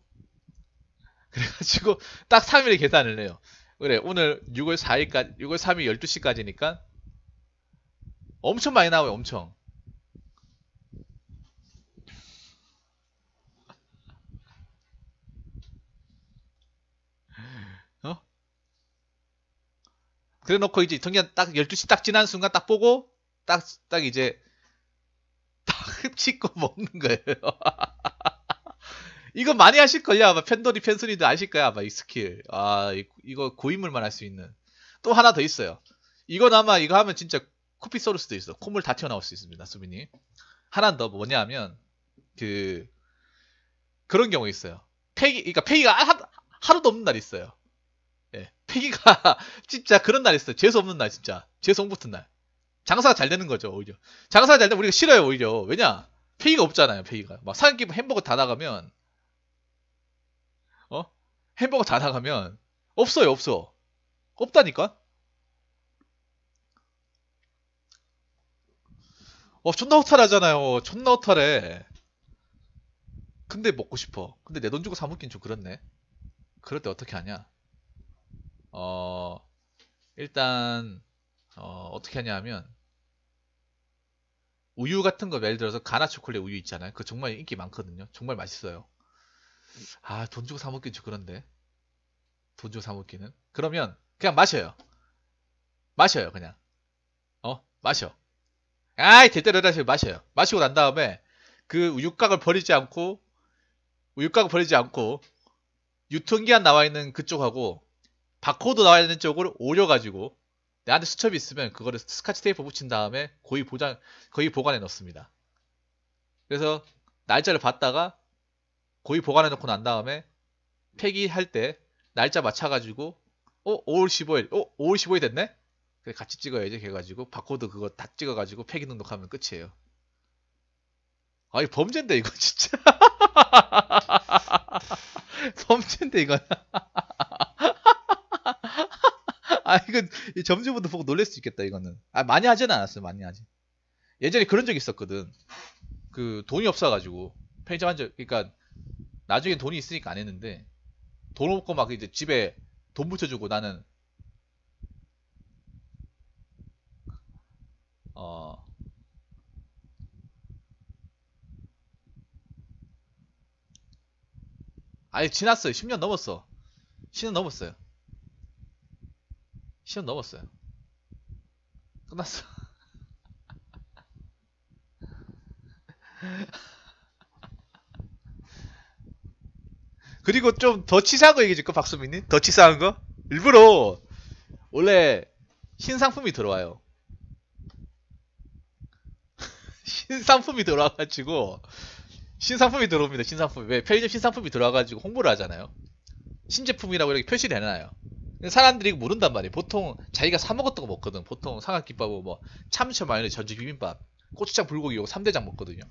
그래가지고 딱3일 계산을 해요. 그래 오늘 6월 4일까지 6월 3일 12시까지니까 엄청 많이 나와요 엄청 어? 그래 놓고 이제 통계가 딱 12시 딱 지난 순간 딱 보고 딱 딱 이제 딱 찍고 (laughs) 먹는 거예요 이거 많이 하실걸요? 아마 팬돌이 팬순이도 아실거야 아마 이 스킬. 아, 이, 거 고인물만 할 수 있는. 또 하나 더 있어요. 이건 아마 이거 하면 진짜 코피 쏠 수도 있어. 콧물 다 튀어나올 수 있습니다, 수빈이 하나 더 뭐냐 하면, 그, 그런 경우 있어요. 패기, 그러니까 패기가 하, 하루도 없는 날 있어요. 예. 패기가 (laughs) 진짜 그런 날 있어요. 재수 없는 날, 진짜. 재수 붙은 날. 장사가 잘 되는 거죠, 오히려. 장사가 잘 되면 우리가 싫어요, 오히려. 왜냐? 페이가 없잖아요, 페이가. 막 사장님 햄버거 다 나가면 햄버거 다 나가면 없어요, 없어. 없다니까? 어, 존나 허탈하잖아요. 존나 허탈해. 근데 먹고 싶어. 근데 내 돈 주고 사 먹긴 좀 그렇네. 그럴 때 어떻게 하냐? 어, 일단, 어, 어떻게 하냐 하면, 우유 같은 거 예를 들어서 가나 초콜릿 우유 있잖아요. 그거 정말 인기 많거든요. 정말 맛있어요. 아, 돈 주고 사 먹긴 좀 그런데. 돈 주고 사 먹기는. 그러면 그냥 마셔요. 마셔요, 그냥. 어? 마셔. 아이, 대때려다시 마셔요. 마시고 난 다음에 그육각을 버리지 않고 육각을 버리지 않고 유통기한 나와 있는 그쪽하고 바코드 나와 있는 쪽을 오려가지고 나한테 수첩이 있으면 그거를 스카치 테이프 붙인 다음에 거의 보장 거의 보관해 놓습니다. 그래서 날짜를 봤다가 고이 보관해 놓고 난 다음에 폐기할 때 날짜 맞춰가지고 어 5월 15일 어 5월 15일 됐네 그래 같이 찍어야지 해가지고 바코드 그거 다 찍어가지고 폐기 등록하면 끝이에요 아 이 범죄인데 이거 진짜 (laughs) 범죄인데 이거아 (laughs) 이거 점주분도 보고 놀랄 수 있겠다 이거는 아 많이 하진 않았어요 많이 하지 예전에 그런 적 있었거든 그 돈이 없어가지고 편의점 한적 그러니까 나중에 돈이 있으니까 안 했는데 돈 없고 막 이제 집에 돈 붙여주고 나는 어아니 지났어요 10년 넘었어 10년 넘었어요 10년 넘었어요 끝났어 (laughs) 그리고 좀 더 치사한 거 얘기해 줄까 박수민님? 더 치사한 거? 일부러 원래 신상품이 들어와요. (laughs) 신상품이 들어와가지고 신상품이 들어옵니다. 신상품이 왜 편의점 신상품이 들어와가지고 홍보를 하잖아요. 신제품이라고 이렇게 표시를 해놔요. 사람들이 모른단 말이에요. 보통 자기가 사 먹었던 거 먹거든. 보통 삼각김밥은 뭐 참치 마요네 전주 비빔밥, 고추장 불고기 요거 3대장 먹거든요.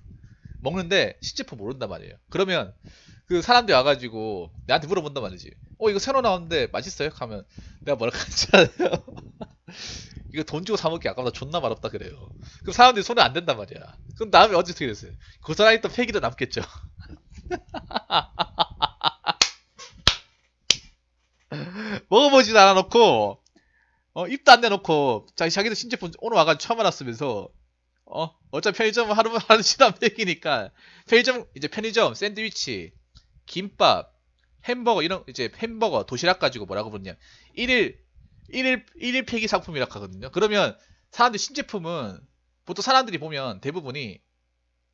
먹는데 신제품 모른단 말이에요. 그러면 그 사람들이 와가지고 나한테 물어본단 말이지. 어 이거 새로 나왔는데 맛있어요? 하면 내가 뭐라 하지 않아요. 이거 돈 주고 사 먹기 아까보다 존나 맛없다 그래요. 그럼 사람들이 손에 안된단 말이야. 그럼 다음에 어떻게 됐어요? 그사라 있던 폐기도 남겠죠. (laughs) 먹어보진 않아놓고 어, 입도 안 내놓고 자기 자기도 신제품 오늘 와가지고 처음 알았으면서 어, 어차피 편의점 하루, (laughs) 하루 쉬다 빼기니까. 편의점, 이제 편의점, 샌드위치, 김밥, 햄버거, 이런, 이제 햄버거, 도시락 가지고 뭐라고 부르냐. 1일, 1일, 1일 폐기 상품이라 고 하거든요. 그러면 사람들 신제품은 보통 사람들이 보면 대부분이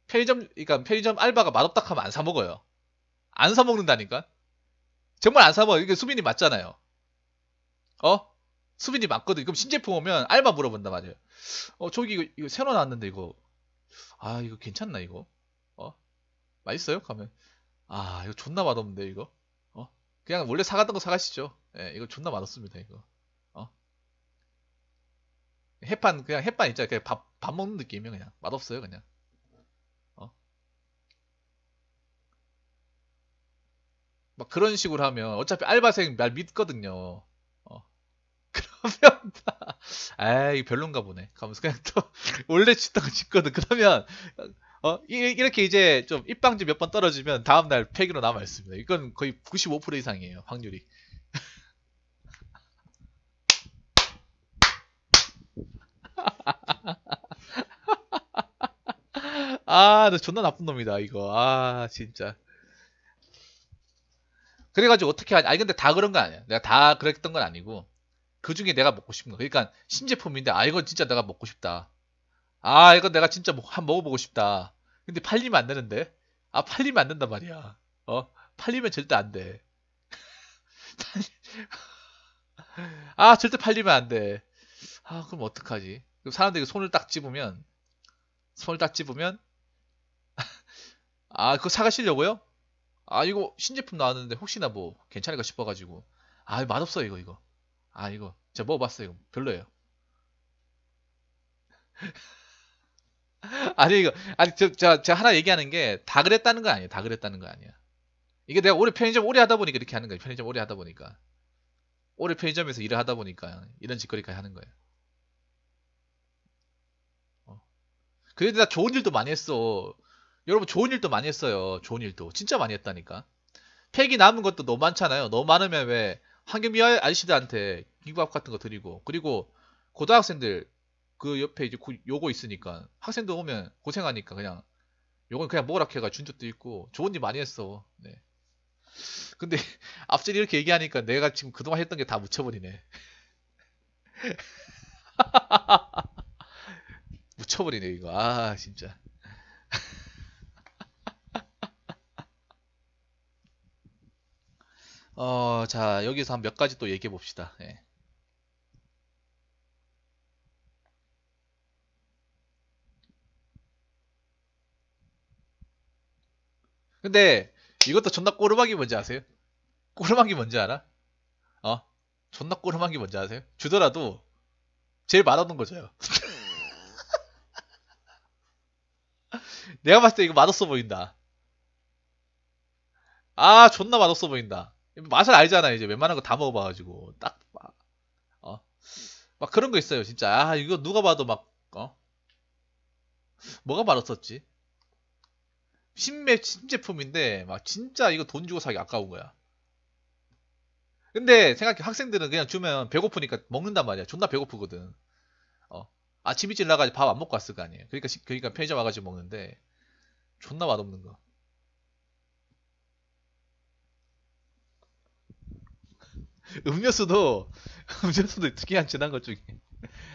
편의점, 그러니까 편의점 알바가 맛없다 하면 안 사먹어요. 안 사먹는다니까? 정말 안 사먹어요. 이게 수민이 맞잖아요. 어? 수빈이 맞거든. 그럼 신제품 오면 알바 물어본단 말이에요. 어 저기 이거, 이거 새로 나왔는데 이거 아 이거 괜찮나 이거 어 맛있어요? 가면 아 이거 존나 맛없는데 이거 어 그냥 원래 사갔던 거 사가시죠. 예 이거 존나 맛없습니다 이거 어 햇반 그냥 햇반 있잖아 그냥 밥밥 먹는 느낌이야 그냥 맛없어요 그냥 어막 그런 식으로 하면 어차피 알바생 날 믿거든요. 그러면 에이 별론가 보네. 가면서 그냥 또 원래 짓던 거 짓거든. 그러면 어 이, 렇게 이제 좀 입방지 몇 번 떨어지면 다음 날 폐기로 남아 있습니다. 이건 거의 95% 이상이에요 확률이. (laughs) 아, 나 존나 나쁜 놈이다, 이거. 아, 진짜. 그래가지고 어떻게 하냐. 아니, 근데 다 그런 거 아니야. 내가 다 그랬던 건 아니고. 그 중에 내가 먹고 싶은 거. 그러니까 신제품인데 아 이건 진짜 내가 먹고 싶다. 아 이건 내가 진짜 먹, 한 먹어보고 싶다. 근데 팔리면 안 되는데. 아 팔리면 안 된단 말이야. 어 팔리면 절대 안 돼. (laughs) 아 절대 팔리면 안 돼. 아 그럼 어떡하지? 그럼 사람들이 손을 딱 집으면 손을 딱 집으면 (laughs) 아 그거 사가시려고요? 아 이거 신제품 나왔는데 혹시나 뭐 괜찮을까 싶어가지고 아 맛없어 이거 이거 아 이거 제가 먹어봤어요 이거 별로예요 (laughs) 아니 이거 아니 저, 저, 저, 가 하나 얘기하는 게 다 그랬다는 거 아니에요 다 그랬다는 거 아니야 이게 내가 오래 편의점 오래 하다 보니까 이렇게 하는 거예요 편의점 오래 하다 보니까 오래 편의점에서 일을 하다 보니까 이런 짓거리까지 하는 거예요 어. 그래도 나 좋은 일도 많이 했어 여러분 좋은 일도 많이 했어요 좋은 일도 진짜 많이 했다니까 팩이 남은 것도 너무 많잖아요 너무 많으면 왜 한경미 아저씨들한테 기부학 같은 거 드리고 그리고 고등학생들 그 옆에 이제 요거 있으니까 학생들 오면 고생하니까 그냥 요건 그냥 먹으라 해가 준 적도 있고 좋은 일 많이 했어. 네. 근데 (laughs) 앞자리 이렇게 얘기하니까 내가 지금 그동안 했던 게 다 묻혀버리네. (laughs) 묻혀버리네 이거. 아 진짜. (laughs) 어, 자, 여기서 한 몇 가지 또 얘기해 봅시다. 예. 근데 이것도 존나 꼬르막이 뭔지 아세요? 꼬르막이 뭔지 알아? 어? 존나 꼬르막이 뭔지 아세요? 주더라도 제일 맛없는 거죠. (laughs) 내가 봤을 때 이거 맛없어 보인다. 아, 존나 맛없어 보인다. 맛을 알잖아 이제 웬만한 거 다 먹어봐가지고 딱막어막 어? 그런 거 있어요 진짜 아 이거 누가 봐도 막 어 뭐가 말았었지 신맵 신제품인데 막 진짜 이거 돈 주고 사기 아까운 거야. 근데 생각해 학생들은 그냥 주면 배고프니까 먹는단 말이야. 존나 배고프거든. 어 아침 일찍 나가지 밥안 먹고 왔을 거 아니에요. 그러니까 그러니까 편의점 와가지고 먹는데 존나 맛없는 거. (laughs) 음료수도 음료수도 특이 한 지난 것 중에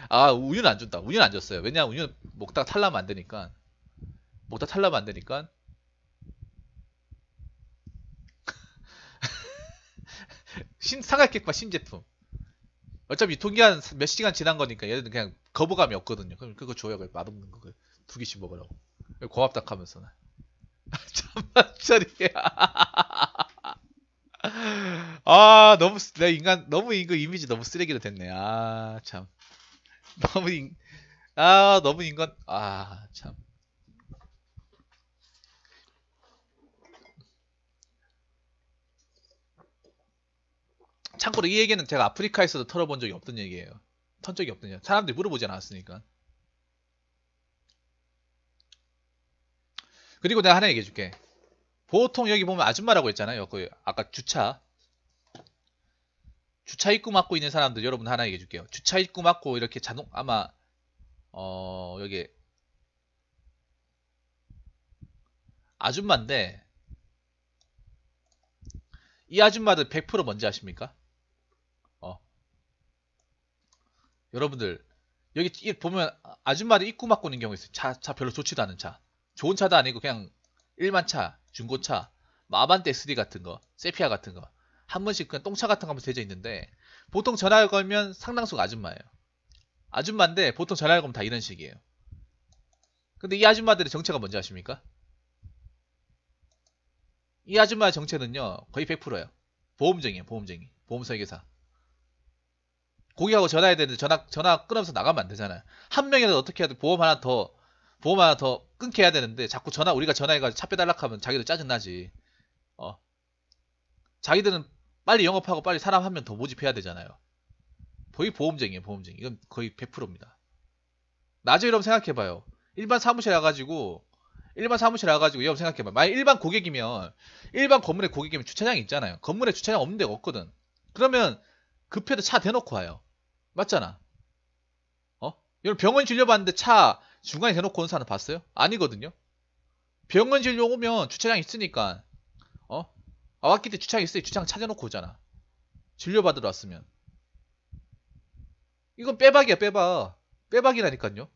아 우유는 안 준다. 우유는 안 줬어요. 왜냐 우유 는 먹다 탈라면 안 되니까 먹다 탈라면 안 되니까 (laughs) 신 사각객과 신제품 어차피 유통기한 몇 시간 지난 거니까 얘들은 그냥 거부감이 없거든요. 그럼 그거 줘요. 그 맛없는 거. 두 개씩 먹으라고. 고맙다 하면서. 는 천만짜리야. 아 너무 내 인간 너무 이거 이미지 너무 쓰레기로 됐네 아참 (laughs) 너무 인, 아 너무 인간 아참 참고로 이 얘기는 제가 아프리카에서도 털어본 적이 없던 얘기예요 턴 적이 없던 얘기 사람들이 물어보지 않았으니까 그리고 내가 하나 얘기해줄게 보통 여기 보면 아줌마라고 했잖아요. 그 아까 주차 주차 입구 막고 있는 사람들 여러분 하나 얘기해 줄게요. 주차 입구 막고 이렇게 자동 아마 어 여기 아줌마인데 이 아줌마들 100% 뭔지 아십니까? 어 여러분들 여기 보면 아줌마들 입구 막고 있는 경우 있어요. 차, 차 별로 좋지도 않은 차 좋은 차도 아니고 그냥 일반 차 중고차, 마반떼 뭐 3 같은 거, 세피아 같은 거, 한 번씩 그냥 똥차 같은 거 하면서 되져 있는데, 보통 전화를 걸면 상당수가 아줌마예요. 아줌마인데, 보통 전화를 걸면 다 이런 식이에요. 근데 이 아줌마들의 정체가 뭔지 아십니까? 이 아줌마의 정체는요, 거의 100%예요. 보험쟁이에요, 보험쟁이. 보험설계사. 고기하고 전화해야 되는데 전화 전화 끊어서 나가면 안 되잖아요. 한 명이라도 어떻게 해야 돼? 보험 하나 더 보험 하나 더 끊게 해야 되는데 자꾸 전화 우리가 전화해가지고 차 빼달라 하면 자기들 짜증나지. 어. 자기들은 빨리 영업하고 빨리 사람 한 명 더 모집해야 되잖아요. 거의 보험쟁이에요, 보험쟁이. 이건 거의 100%입니다. 나중에 여러분 생각해봐요. 일반 사무실 와가지고 일반 사무실 와가지고 여러분 생각해봐요. 만약 일반 고객이면 일반 건물의 고객이면 주차장이 있잖아요. 건물에 주차장 없는 데가 없거든. 그러면 급해도 차 대놓고 와요. 맞잖아. 어? 여러분 병원 진료받는데 차 중간에 대놓고 온 사람 봤어요? 아니거든요. 병원 진료 오면 주차장 있으니까 어? 아 왔기 때 주차장 있어요. 주차장 찾아놓고 오잖아. 진료 받으러 왔으면. 이건 빼박이야 빼박. 빼박이라니까요.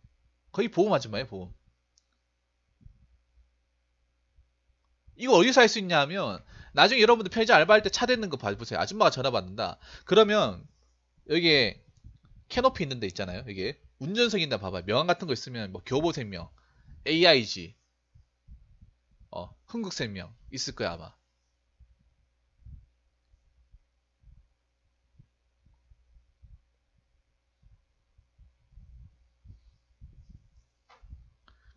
거의 보험 아줌마예요 보험. 이거 어디서 할 수 있냐 하면 나중에 여러분들 편의점 알바할 때 차 대는 거 봐보세요. 아줌마가 전화 받는다. 그러면 여기에 캐노피 있는 데 있잖아요. 이게 운전석인다 봐봐. 명함 같은 거 있으면 뭐 교보생명, AIG, 어, 흥국생명 있을 거야 아마.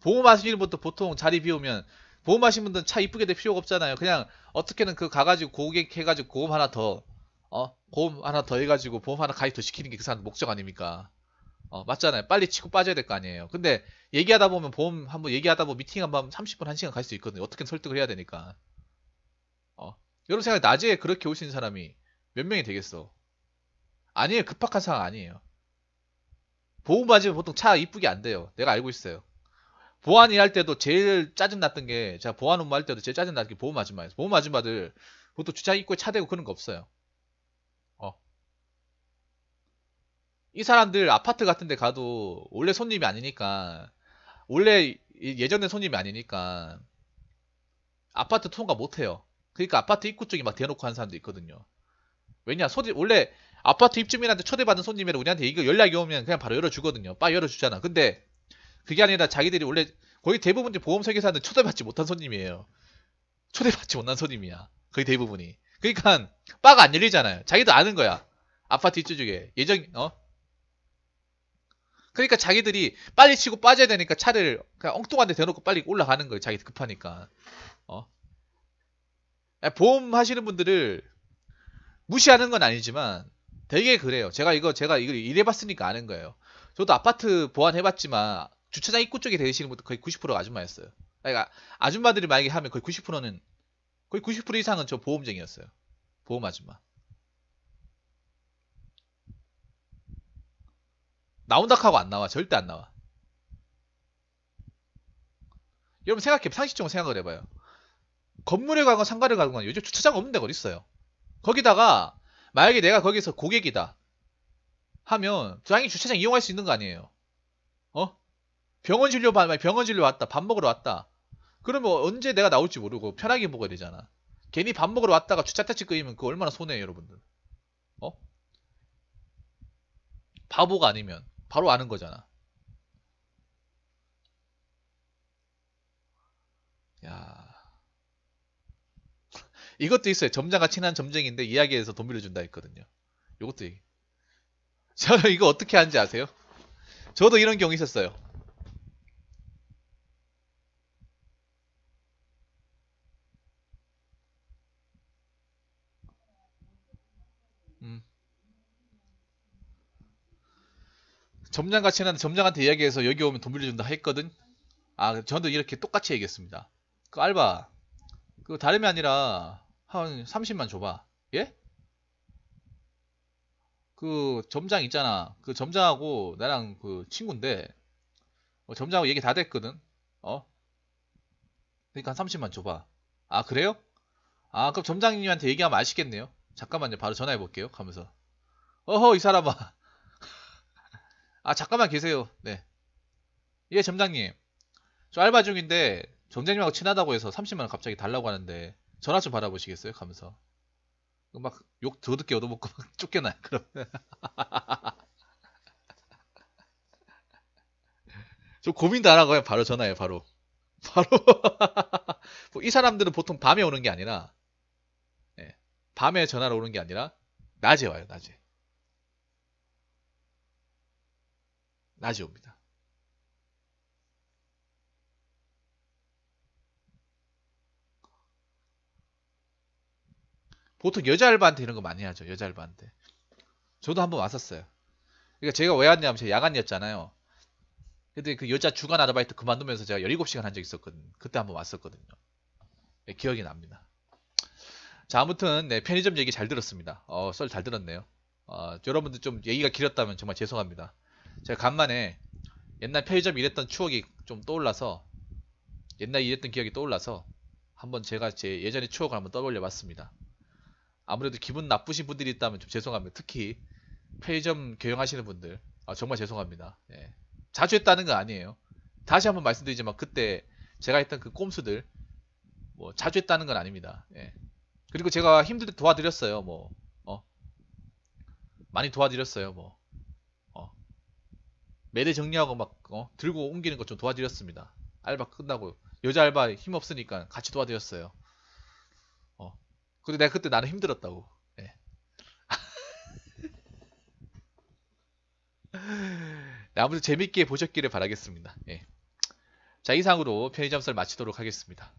보험하시는 분도 보통 자리 비우면 보험하신 분들은 차 이쁘게 될 필요가 없잖아요. 그냥 어떻게든 그 가가지고 고객 해가지고 고험 하나 더, 어, 고험 하나 더 해가지고 보험 하나 가입 더 시키는 게 그 사람 목적 아닙니까? 어, 맞잖아요. 빨리 치고 빠져야 될 거 아니에요. 근데 얘기하다 보면 보험 한번 얘기하다 보면 미팅 한번 30분 1시간 갈 수 있거든요. 어떻게든 설득을 해야 되니까. 어. 여러분 생각에 낮에 그렇게 오신 사람이 몇 명이 되겠어? 아니에요. 급박한 상황 아니에요. 보험 맞으면 보통 차 이쁘게 안 돼요. 내가 알고 있어요. 보안 일할 때도 제일 짜증났던 게 제가 보안 업무 할 때도 제일 짜증났던 게 보험 아줌마예요. 보험 아줌마들 보통 주차 입구에 차 대고 그런 거 없어요. 이 사람들 아파트 같은 데 가도 원래 손님이 아니니까 원래 예전에 손님이 아니니까 아파트 통과 못 해요. 그러니까 아파트 입구 쪽에 막 대놓고 하는 사람도 있거든요. 왜냐 소지 원래 아파트 입주민한테 초대받은 손님이라 우리한테 이거 연락이 오면 그냥 바로 열어주거든요. 빠 열어주잖아. 근데 그게 아니라 자기들이 원래 거의 대부분 보험 설계사는 초대받지 못한 손님이에요. 초대받지 못한 손님이야. 거의 대부분이. 그러니까 빠가 안 열리잖아요. 자기도 아는 거야. 아파트 입주 중에 예정 어 그러니까 자기들이 빨리 치고 빠져야 되니까 차를 그냥 엉뚱한 데 대놓고 빨리 올라가는 거예요. 자기 급하니까. 어? 보험 하시는 분들을 무시하는 건 아니지만 되게 그래요. 제가 이거 제가 이걸 일해봤으니까 아는 거예요. 저도 아파트 보안해봤지만 주차장 입구 쪽에 대시는 분들 거의 90%가 아줌마였어요. 그러니까 아줌마들이 만약에 하면 거의 90%는 거의 90% 이상은 저 보험쟁이였어요. 보험 아줌마. 나온다 하고 안 나와. 절대 안 나와. 여러분 생각해 상식적으로 생각을 해봐요. 건물에 가건 상가를 가건 요즘 주차장 없는 데가 어딨어요. 거기다가 만약에 내가 거기서 고객이다 하면 당연히 주차장 이용할 수 있는 거 아니에요. 어? 병원 진료 받 병원 진료 왔다 밥 먹으러 왔다. 그러면 언제 내가 나올지 모르고 편하게 먹어야 되잖아. 괜히 밥 먹으러 왔다가 주차 택시 끄이면 그 얼마나 손해요 여러분들. 어? 바보가 아니면. 바로 아는 거잖아. 야. (laughs) 이것도 있어요. 점자가 친한 점쟁인데 이야기에서 돈 빌려준다 했거든요. 이것도 얘기. (laughs) 저 이거 어떻게 하는지 아세요? 저도 이런 경우 있었어요. 점장 같이 하는데 점장한테 이야기해서 여기 오면 돈 빌려준다 했거든. 아, 저도 이렇게 똑같이 얘기했습니다. 그 알바, 그 다름이 아니라 한 30만 줘봐. 예? 그 점장 있잖아. 그 점장하고 나랑 그 친구인데 어, 점장하고 얘기 다 됐거든. 어? 그니까한 30만 줘봐. 아 그래요? 아 그럼 점장님한테 얘기하면 아시겠네요. 잠깐만요. 바로 전화해 볼게요. 가면서 어허 이 사람아 아 잠깐만 계세요. 네. 예 점장님. 저 알바 중인데 점장님하고 친하다고 해서 30만 원 갑자기 달라고 하는데 전화 좀 받아보시겠어요? 가면서 막 욕 더듬게 얻어먹고 막 (laughs) 쫓겨나요. 그러면 저 (laughs) 고민도 안 하고 그냥 바로 전화해 바로 바로 (laughs) 뭐 이 사람들은 보통 밤에 오는 게 아니라 네. 밤에 전화를 오는 게 아니라 낮에 와요. 낮에. 낮이 옵니다. 보통 여자 알바한테 이런 거 많이 하죠. 여자 알바한테. 저도 한번 왔었어요. 그러니까 제가 왜 왔냐면 제가 야간이었잖아요. 근데 그 여자 주간 아르바이트 그만두면서 제가 17시간 한 적 있었거든요. 그때 한번 왔었거든요. 네, 기억이 납니다. 자, 아무튼 네, 편의점 얘기 잘 들었습니다. 어, 썰 잘 들었네요. 어, 여러분들 좀 얘기가 길었다면 정말 죄송합니다. 제가 간만에 옛날 편의점 일했던 추억이 좀 떠올라서 옛날 일했던 기억이 떠올라서 한번 제가 제 예전의 추억을 한번 떠올려 봤습니다. 아무래도 기분 나쁘신 분들이 있다면 좀 죄송합니다. 특히 편의점 경영하시는 분들 아, 정말 죄송합니다. 예. 자주 했다는 거 아니에요. 다시 한번 말씀드리지만 그때 제가 했던 그 꼼수들 뭐 자주 했다는 건 아닙니다. 예. 그리고 제가 힘들 때 도와드렸어요. 뭐 어? 많이 도와드렸어요. 뭐 매대 정리하고 막 어? 들고 옮기는 것 좀 도와드렸습니다. 알바 끝나고 여자 알바 힘 없으니까 같이 도와드렸어요. 어. 근데 내가 그때 나는 힘들었다고. 네. (laughs) 네, 아무튼 재밌게 보셨기를 바라겠습니다. 예. 자 이상으로 편의점 썰 마치도록 하겠습니다.